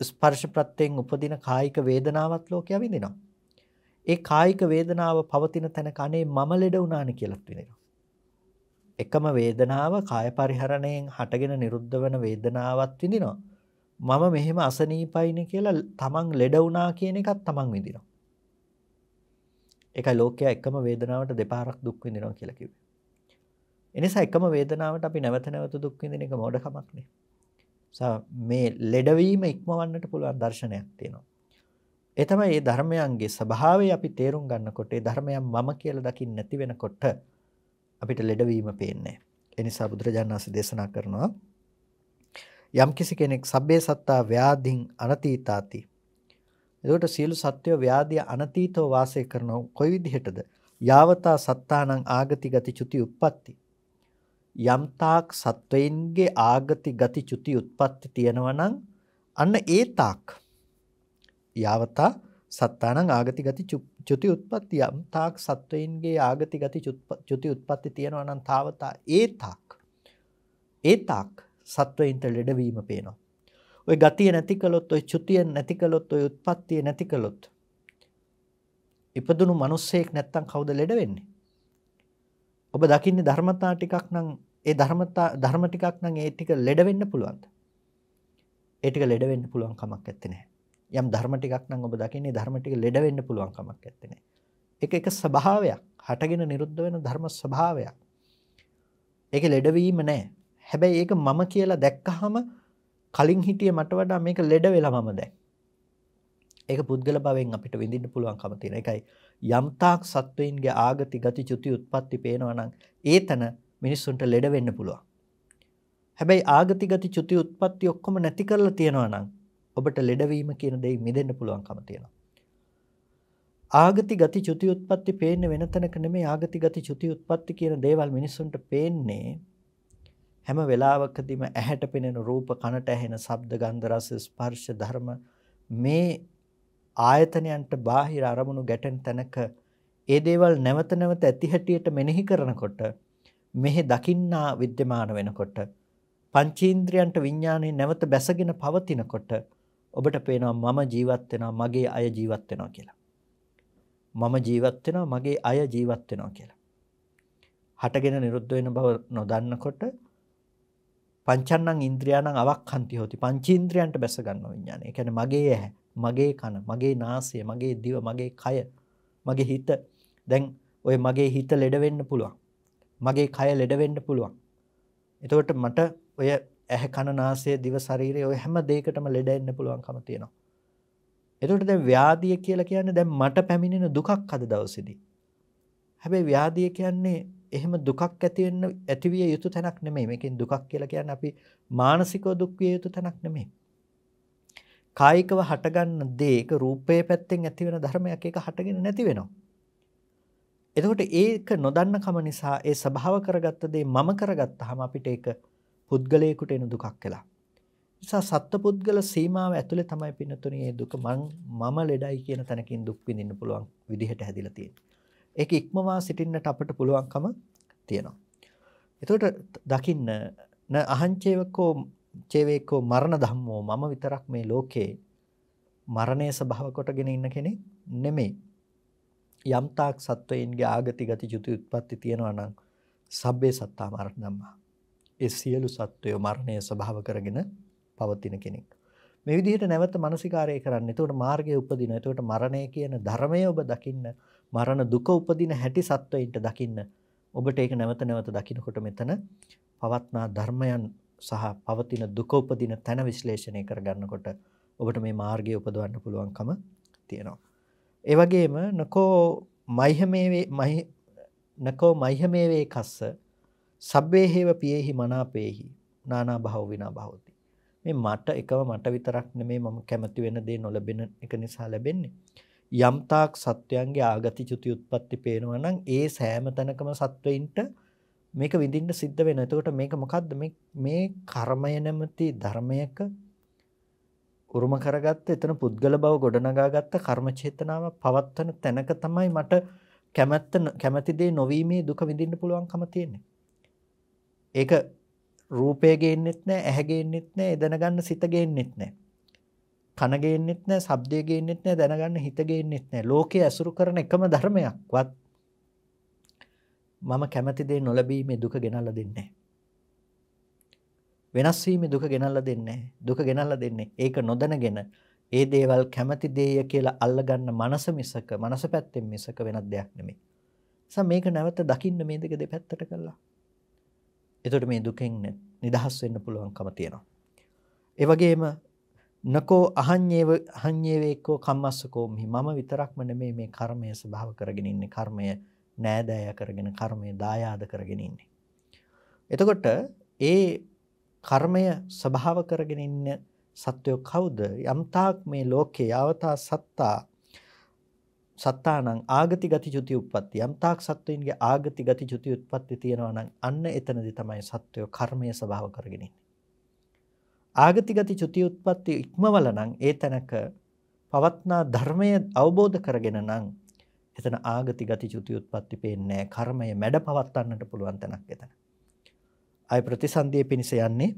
ස්පර්ශ ප්‍රත්‍යයෙන් උපදින කායික වේදනාවත් ලෝකයා විඳිනවා. ඒ කායික වේදනාව පවතින තැන කනේ මම ලෙඩ වුණානේ කියලාත් විඳිනවා. එකම වේදනාව කාය පරිහරණයෙන් හටගෙන නිරුද්ධ වන වේදනාවත් විඳිනවා. මම මෙහෙම අසනීපයිනේ කියලා තමන් ලෙඩ වුණා කියන එකත් තමන් විඳිනවා. ඒකයි ලෝකයා එකම වේදනාවට දෙපාරක් දුක් විඳිනවා කියලා කිව්වේ. එනිසා එකම වේදනාවට අපි නැවත නැවත දුක් විඳින එක මෝඩකමක් නේ. මේ ලෙඩවීම ඉක්මවන්නට පුළුවන් දර්ශනයක් තියෙනවා. ඒ තමයි මේ ධර්මයන්ගේ ස්වභාවය අපි තේරුම් ගන්නකොට ඒ ධර්මයන් මම කියලා දකින්න නැති වෙනකොට අපිට ලෙඩවීම පේන්නේ. ඒ නිසා බුදුරජාණන් වහන්සේ දේශනා කරනවා යම් කිසි කෙනෙක් සබ්බේ සත්තා ව්‍යාධින් අනතීතාති. එතකොට සියලු සත්වය ව්‍යාධිය අනතීතව වාසය කරනව කොයි විදිහටද? යාවතා සත්තානං ආගති ගති චුති උප්පත්ති යම්තාක් සත්වයින්ගේ ආගති ගති චුති උත්පත්ති තියෙනවා නම් අන්න ඒ තාක් යාවතා සත්තානං ආගති ගති චුති උත්පත්ති යම්තාක් සත්වයින්ගේ ආගති ගති චුති උත්පත්ති තියෙනවා නම් තාවතා ඒ තාක් ඒ තාක් සත්වයින්ට ලෙඩවීම පේනවා ඔය ගතිය නැති කළොත් ඔය චුතිය නැති කළොත් ඔය උත්පත්තිය නැති කළොත් ඉපදුණු මිනිස්සෙක් නැත්තම් කවුද ලෙඩ වෙන්නේ ඔබ දකින්නේ ධර්මතා ටිකක් නම් ඒ ධර්මතා ධර්ම ටිකක් නම් ඒ ටික ලෙඩ වෙන්න පුළුවන්ද? ඒ ටික ලෙඩ වෙන්න පුළුවන් කමක් නැත්තේ නෑ. යම් ධර්ම ටිකක් නම් ඔබ දකින්නේ ධර්ම ටික ලෙඩ වෙන්න පුළුවන් කමක් නැත්තේ නෑ. ඒක එක ස්වභාවයක්, හටගෙන නිරුද්ධ වෙන ධර්ම ස්වභාවයක්. ඒක ලෙඩවීම නෑ. හැබැයි ඒක මම කියලා දැක්කහම කලින් හිටිය මට වඩා මේක ලෙඩ වෙලා මම දැන්. ඒක පුද්ගල භවෙන් අපිට විඳින්න පුළුවන්කම තියෙන එකයි. යම්තාක් සත්වයින්ගේ ආගති ගති චුති උත්පත්ති පේනවා නම් ඒතන මිනිස්සුන්ට ලෙඩ වෙන්න පුළුවන්. හැබැයි ආගතිගති චුති උත්පත්ති ඔක්කොම නැති කරලා තියෙනවා නම් ඔබට ලෙඩවීම කියන දෙයි මිදෙන්න පුළුවන්කම තියෙනවා. ආගති ගති චුති උත්පත්ති පේන්නේ වෙන තැනක නෙමෙයි ආගති ගති චුති උත්පත්ති කියන දේවල් මිනිස්සුන්ට පේන්නේ හැම වෙලාවකදීම ඇහැට පෙනෙන රූප කනට ඇහෙන ශබ්ද ගන්ධ රස ස්පර්ශ ධර්ම මේ ආයතනයන්ට බාහිර අරමුණු ගැටෙන තැනක ඒ දේවල් නැවත නැවත ඇති හැටියට මෙනෙහි කරනකොට මෙහි දකින්නා विद्यमान වෙනකොට පංචේන්ද්‍රයන්ට විඥානයේ නැවත බැසගෙන පවතිනකොට ඔබට පේනවා මම ජීවත් වෙනවා මගේ අය ජීවත් වෙනවා කියලා. මම ජීවත් වෙනවා මගේ අය ජීවත් වෙනවා කියලා. හටගෙන නිරුද්ධ වෙන බව නොදන්නකොට පංචන්නං ඉන්ද්‍රියානං අවක්ඛන්ති හොති පංචේන්ද්‍රයන්ට බැස ගන්නවා විඥානය. ඒ කියන්නේ මගේ ඇහැ, මගේ කන, මගේ නාසය, මගේ දිව, මගේ කය, මගේ හිත. දැන් ඔය මගේ හිත ලෙඩ වෙන්න පුළුවන්. මගේ කය ලෙඩ වෙන්න පුළුවන්. එතකොට මට ඔය ඇහැ කන නාසය දිව ශරීරය ඔය හැම දෙයකටම ලෙඩ වෙන්න පුළුවන්කම තියෙනවා. එතකොට දැන් ව්‍යාධිය කියලා කියන්නේ දැන් මට පැමිණෙන දුකක් අද දවසේදී. හැබැයි ව්‍යාධිය කියන්නේ එහෙම දුකක් ඇති වෙන්න ඇතිවිය යුතු තැනක් නෙමෙයි. මේකෙන් දුකක් කියලා කියන්නේ අපි මානසිකව දුක් විය යුතු තැනක් නෙමෙයි. කායිකව හටගන්න දේ ඒක රූපයේ පැත්තෙන් ඇති වෙන ධර්මයක් ඒක හටගෙන නැති වෙනවා. එතකොට ඒක නොදන්න කම නිසා ඒ ස්වභාව කරගත්ත දේ මම කරගත්තාම අපිට ඒක පුද්ගලයෙකුට එන දුකක් කියලා. නිසා සත්ත්ව පුද්ගල සීමාව ඇතුලේ තමයි පින්නතුනේ මේ දුක මං මම ලෙඩයි කියන තැනකින් දුක් විඳින්න පුළුවන් විදිහට හැදිලා තියෙන්නේ. ඒක ඉක්මවා සිටින්නට අපට පුළුවන්කම තියෙනවා. එතකොට දකින්න න අහංචේවකෝ චේවේකෝ මරණ ධම්මෝ මම විතරක් මේ ලෝකේ මරණය ස්වභාව කොටගෙන ඉන්න කෙනෙක් නෙමෙයි. යම්තාක් සත්වයින්ගේ ආගති ගති යුතු උත්පත්ති තියෙනවා නම් සබ්බේ සත්තා මරණ ධම්මා. ඒ සියලු සත්වය මරණය ස්වභාව කරගෙන පවතින කෙනෙක්. මේ විදිහට නැවත මානසිකාරය කරන්න. එතකොට මාර්ගය උපදින. එතකොට මරණය කියන ධර්මය ඔබ දකින්න. මරණ දුක උපදින හැටි සත්වයින්ට දකින්න. ඔබට ඒක නැවත නැවත දකිනකොට මෙතන පවත්නා ධර්මයන් සහ පවතින දුක උපදින තැන විශ්ලේෂණය කරගන්නකොට ඔබට මේ මාර්ගය උපදවන්න පුළුවන්කම තියෙනවා. ඒවගේම නකෝ නකෝ මයිහමේවේ කස්ස සබ්වේහේව පියෙහි මනාපේහි නානා භව විනා භවති. මේ මට එකව මට විතරක් නෙමේ මම කැමති වෙන දේ නොලබෙන එක නිසා ලැබෙන්නේ. යම්තාක් සත්වයන්ගේ ආගති චුති උත්පත්ති පේනවා නම් ඒ සෑම තැනකම සත්වයින්ට මේක විඳින්න සිද්ධ වෙන. එතකොට මේක මොකද්ද මේ මේ කර්මය නැමැති ධර්මයක උරුම කරගත්ත එතන පුද්ගල බව ගොඩනගාගත්ත කර්මචේතනාව පවත්වන තැනක තමයි මට කැමැත්ත කැමැති දේ නොවීමේ දුක විඳින්න පුළුවන්කම තියෙන්නේ. ඒක රූපය ගේන්නෙත් නැහැ, ඇහැ ගේන්නෙත් නැහැ, දැනගන්න සිත ගේන්නෙත් නැහැ. කන ගේන්නෙත් නැහැ, ශබ්දය ගේන්නෙත් නැහැ, දැනගන්න හිත ගේන්නෙත් නැහැ. ලෝකයේ ඇසුරු කරන එකම ධර්මයක්වත් මම කැමැති දේ නොලැබීමේ දුක ගෙනල්ලා දෙන්නේ නැහැ. වෙනස් වීමේ දුක ගෙනල්ලා දෙන්නේ දුක ගෙනල්ලා දෙන්නේ ඒක නොදැනගෙන ඒ දේවල් කැමති දේය කියලා අල්ලගන්න මනස මිසක මනස පැත්තෙන් මිසක වෙනත් දෙයක් නෙමෙයි. නිසා මේක නැවත දකින්න මේ දෙක දෙපැත්තට කළා. එතකොට මේ දුකෙන් නිදහස් වෙන්න පුළුවන්කම තියෙනවා. ඒ වගේම නකෝ අහඤ්ඤේව අහඤ්ඤේවේකෝ කම්මස්සකෝ මම විතරක්ම නෙමෙයි මේ කර්මය ස්වභාව කරගෙන ඉන්නේ කර්මය නෑදෑය කරගෙන කර්මය දායාද කරගෙන ඉන්නේ. එතකොට ඒ කර්මය ස්වභාව කරගෙන ඉන්න සත්වය කවුද? යම්තාක් මේ ලෝකේ යවතා සත්තා සත්තානං ආගති ගති චුති උප්පත්ති යම්තාක් සත්වයින්ගේ ආගති ගති චුති උත්පත්ති තියෙනවා නම් අන්න එතනදී තමයි සත්වය කර්මය ස්වභාව කරගෙන ඉන්නේ. ආගති ගති චුති උත්පත්ති ඉක්මවල නම් ඒ තැනක පවත්නා ධර්මය අවබෝධ කරගෙන නම් එතන ආගති ගති චුති උත්පත්ති පේන්නේ නැහැ. කර්මය මැඩ පවත්වන්නට පුළුවන් තැනක් එතන. අය ප්‍රතිසන්දිය පිණිස යන්නේ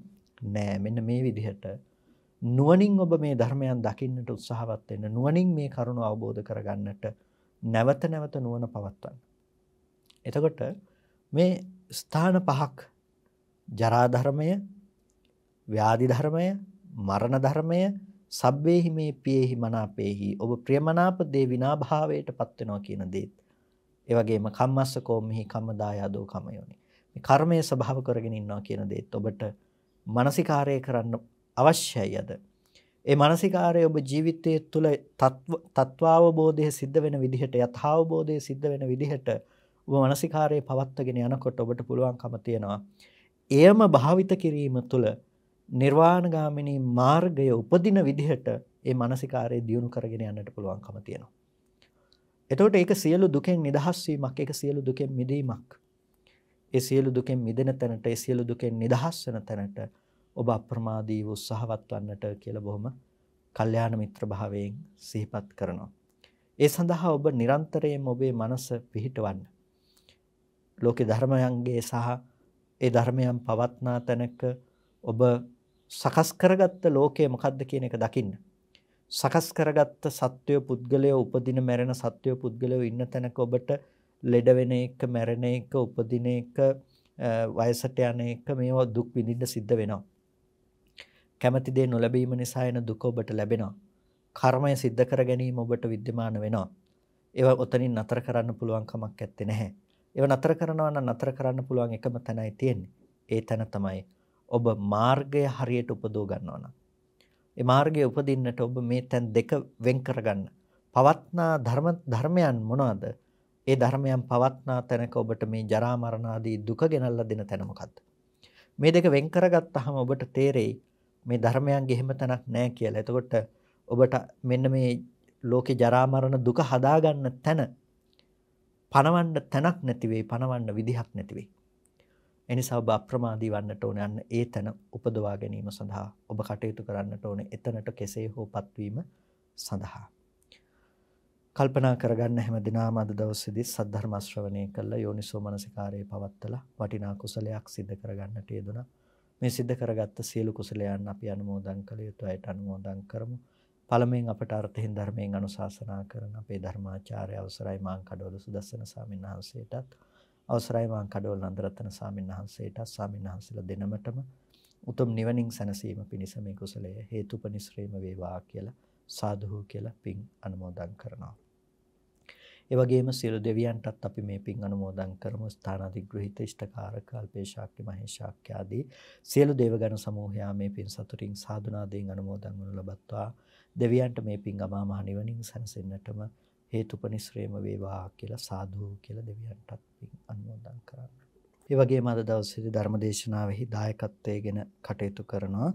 නෑ මෙන්න මේ විදිහට නුවණින් ඔබ මේ ධර්මයන් දකින්නට උත්සාහවත් වෙන්න නුවණින් මේ කරුණ අවබෝධ කරගන්නට නැවත නැවත නුවණ පවත්වන්න. එතකොට මේ ස්ථාන පහක් ජරා ධර්මය, ව්‍යාධි ධර්මය, මරණ ධර්මය, සබ්බේහි මේ පියේහි මනාපේහි ඔබ ප්‍රියමනාප දේ විනාභාවයට පත් වෙනවා කියන දේත් ඒ වගේම කම්මස්සකෝ මෙහි කම්මදායාදෝ කමයෝනි කර්මය ස්වභාව කරගෙන ඉන්නවා කියන දේත් ඔබට මානසිකාරය කරන්න අවශ්‍යයි අද. ඒ මානසිකාරය ඔබ ජීවිතයේ තුල තත්ත්වාවබෝධය සිද්ධ වෙන විදිහට යථාවබෝධය සිද්ධ වෙන විදිහට ඔබ මානසිකාරය පවත්වාගෙන යනකොට ඔබට පුළුවන්කම තියෙනවා. එයම භාවිත කිරීම තුළ නිර්වාණගාමිනී මාර්ගය උපදින විදිහට ඒ මානසිකාරය දියුණු කරගෙන යන්නට පුළුවන්කම තියෙනවා. එතකොට ඒක සියලු දුකෙන් නිදහස් වීමක්, ඒක සියලු දුකෙන් මිදීමක්. ඒ සියලු දුකෙන් මිදෙන තැනට, ඒ සියලු දුකෙන් නිදහස් වෙන තැනට ඔබ අප්‍රමාදීව උත්සාහවත් වන්නට කියලා බොහොම කල්යාණ මිත්‍ර භාවයෙන් සිහිපත් කරනවා. ඒ සඳහා ඔබ නිරන්තරයෙන් ඔබේ මනස පිහිටවන්න. ලෝකේ ධර්මයන්ගේ සහ ඒ ධර්මයන් පවත්නා තැනක ඔබ සකස් කරගත්ත ලෝකය මොකක්ද කියන එක දකින්න. සකස් කරගත්ත සත්වය පුද්ගලය උපදින මැරෙන සත්වය පුද්ගලයෝ ඉන්න තැනක ඔබට ලෙඩ වෙන එක, මැරෙන එක, උපදින එක, වයසට යන එක මේවා දුක් විඳින්න සිද්ධ වෙනවා. කැමති දේ නොලැබීම නිසා එන දුක ඔබට ලැබෙනවා. කර්මය සිද්ධ කර ගැනීම ඔබට विद्यमान වෙනවා. ඒවා ඔතනින් නතර කරන්න පුළුවන් කමක් නැත්තේ නැහැ. ඒවා නතර කරනවා නම් නතර කරන්න පුළුවන් එකම තැනයි තියෙන්නේ. ඒ තැන තමයි ඔබ මාර්ගය හරියට උපදව ගන්නවා නම්. ඒ මාර්ගය උපදින්නට ඔබ මේ තැන් දෙක වෙන් කරගන්න. පවත්නා ධර්ම ධර්මයන් මොනවාද? ඒ ධර්මයන් පවත්නා තැනක ඔබට මේ ජරා මරණ ආදී දුක ගෙනල්ලා දෙන තැන මොකද්ද? මේ දෙක වෙන් කරගත්තාම ඔබට තේරෙයි මේ ධර්මයන්ගේ හැම තැනක් නැහැ කියලා. එතකොට ඔබට මෙන්න මේ ලෝකේ ජරා මරණ දුක හදාගන්න තැන පණවන්න තැනක් නැති වෙයි, පණවන්න විදිහක් නැති වෙයි. එනිසා ඔබ අප්‍රමාදී වන්නට ඕන යන්න ඒ තැන උපදවා ගැනීම සඳහා ඔබ කටයුතු කරන්නට ඕනේ එතනට කෙසේ හෝ පත්වීම සඳහා කල්පනා කරගන්න හැම දිනම අද දවසේදී සද්ධර්ම ශ්‍රවණය කළා යෝනිසෝ මනසිකාරයේ පවත්තලා වටිනා කුසලයක් සිද්ධ කරගන්නට යෙදුණා. මේ සිද්ධ කරගත්ත සියලු කුසලයන් අපි අනුමෝදන් කළ යුතු අයට අනුමෝදන් කරමු. පළමුවෙන් අපට අර්ථයෙන් ධර්මයෙන් අනුශාසනා කරන අපේ ධර්මාචාර්ය අවසරයි මාං කඩවල සුදස්සන සාමින් වහන්සේටත් අවසරයි මාං කඩවල නන්දරත්න සාමින් වහන්සේටත් සාමින් වහන්සේලා දෙනමටම උතුම් නිවනින් සැනසීම පිණිස මේ කුසලය හේතුපනිශ්‍රේම වේවා කියලා සාදුහු කියලා පින් අනුමෝදන් කරනවා. එවගේම සියලු දෙවියන්ටත් අපි මේ පින් අනුමෝදන් කරමු ස්ථානාධිග්‍රහිත ඉෂ්ඨකාරක අල්පේශාක්‍ය මහේශාක්‍ය ආදී සියලු දේවගණ සමූහයා මේ පින් සතුටින් සාදුනාදයෙන් අනුමෝදන් වනු ලබත්වා දෙවියන්ට මේ පින් අමා මහ නිවනින් සැනසෙන්නටම හේතුපනිශ්‍රේම වේවා කියලා සාදු කියලා දෙවියන්ටත් පින් අනුමෝදන් කරන්න. ඒ වගේම අද දවසේ ධර්මදේශනාවෙහි දායකත්වයේගෙන කටයුතු කරනවා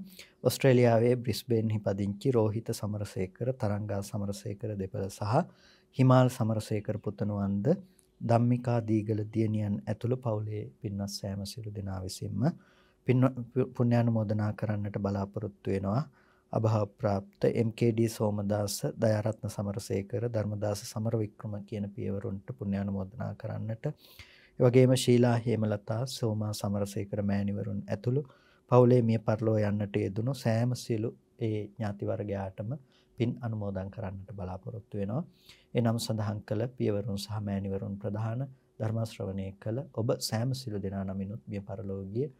ඕස්ට්‍රේලියාවේ බ්‍රිස්බේන්හි පදිංචි රෝහිත සමරසේකර තරංගා සමරසේකර දෙපළ සහ හිමාල් සමරසේකර පුතනුවන්ද ධම්මිකා දීගල දියණියන් ඇතුළු පවුලේ පින්වත් සෑම සියලු දෙනා විසින්ම පුණ්‍යානුමෝදනා කරන්නට බලාපොරොත්තු වෙනවා. අභා ප්‍රාප්ත MKD සෝමදාස දයාරත්න සමරසේකර ධර්මදාස සමරවික්‍රම කියන පියවරුන්ට පුණ්‍යානුමෝදනා කරන්නට ඒ වගේම ශීලා හේමලතා සෝමා සමරසේකර මෑණිවරුන් ඇතුළු පවුලේ මිය පරලෝ යන්නට යෙදුණු සෑම සියලු ඒ ඥාති වර්ගයාටම පින් අනුමෝදන් කරන්නට බලාපොරොත්තු වෙනවා. එනම් සඳහන් කළ පියවරුන් සහ මෑණිවරුන් ප්‍රධාන ධර්ම ශ්‍රවණය කළ ඔබ සෑම සිළු දෙනා නමිනුත් මිය පරලෝකීය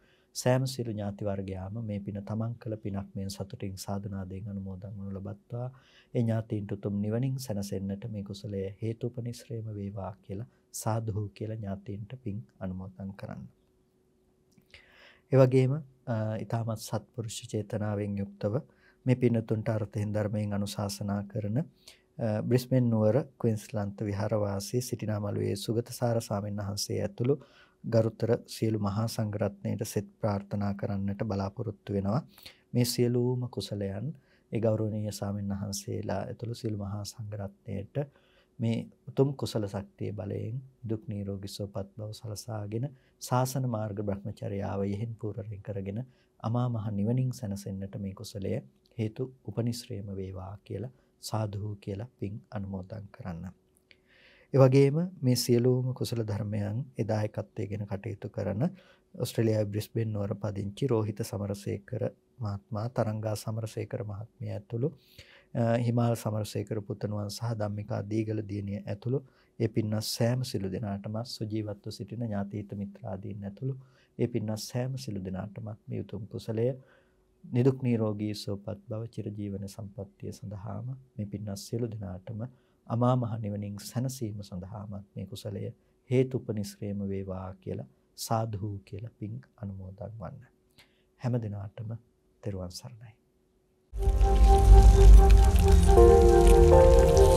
සෑම සිළු ඥාති වර්ගයාම මේ පින තමන් කළ පිනක් මෙන් සතුටින් සාදුනාදයෙන් අනුමෝදන් වනු ලබත්වා ඒ ඥාතීන්ට උතුම් නිවනින් සැනසෙන්නට මේ කුසලය හේතුපනිශ්‍රේම වේවා කියලා සාදුහු කියලා ඥාතීන්ට පින් අනුමෝදන් කරන්න. ඒ වගේම ඊටමත් සත්පුරුෂ චේතනාවෙන් යුක්තව මේ පිනතුන්ට අර්ථයෙන් ධර්මයෙන් අනුශාසනා කරන බ්‍රිස්බෙන් නුවර ක්වින්ස්ලන්ත විහාරවාසී සිටිනාමලුවේ සුගතසාර ස්වාමීන් වහන්සේ ඇතුළු ගරුතර සියලු මහා සංඝරත්නයට සෙත් ප්‍රාර්ථනා කරන්නට බලාපොරොත්තු වෙනවා. මේ සියලුම කුසලයන් ඒ ගෞරවනීය ස්වාමීන් වහන්සේලා ඇතුළු සියලු මහා සංඝරත්නයට මේ උතුම් කුසල ශක්තිය බලයෙන් දුක් නිරෝගී සුවපත් බව සලසාගෙන සාසන මාර්ග භ්‍රමචර්යාව යෙහෙන් පූර්ණයෙන් කරගෙන අමා මහ නිවනින් සැනසෙන්නට මේ කුසලය හේතු උපනිශ්‍රේම වේවා කියලා සාධූ කියලා පින් අනුමෝදන් කරන්න. එවගේම මේ සියලූම කුසල ධර්මයන් එදායකත්වය ගෙන කටයුතු කරන ඔස්ට්‍රලයා බ්‍රිස්බෙන් නුවර පදිංචි රෝහිත සමරසේකර මහත්මා තරංගා සමරසේකර මහත්මිය ඇතුළු හිමාල් සමරසේකර පුතණුවන් සහ ධම්මිකා දීගල දියණිය ඇතුළු ඒ පින්නස් සෑම සිළු දෙනාටම සුජීවත්ව සිටින ඥාතීත මිත්‍රාදීන් ඇතුළු ඒ පින්නස් සෑම සිළු දෙනාටම මේ උතුම් කුසලය නිදුක් නිරෝගී සුවපත් බව චිරජීවන සම්පන්නිය සඳහාම මේ පින්නස් සියලු දෙනාටම අමා මහ නිවනින් සැනසීම සඳහාම මේ කුසලය හේතුපනිස්රේම වේවා කියලා සාධූ කියලා පිං අනුමෝදන් වන්න. හැම දිනාටම තෙරුවන් සරණයි. Thank you.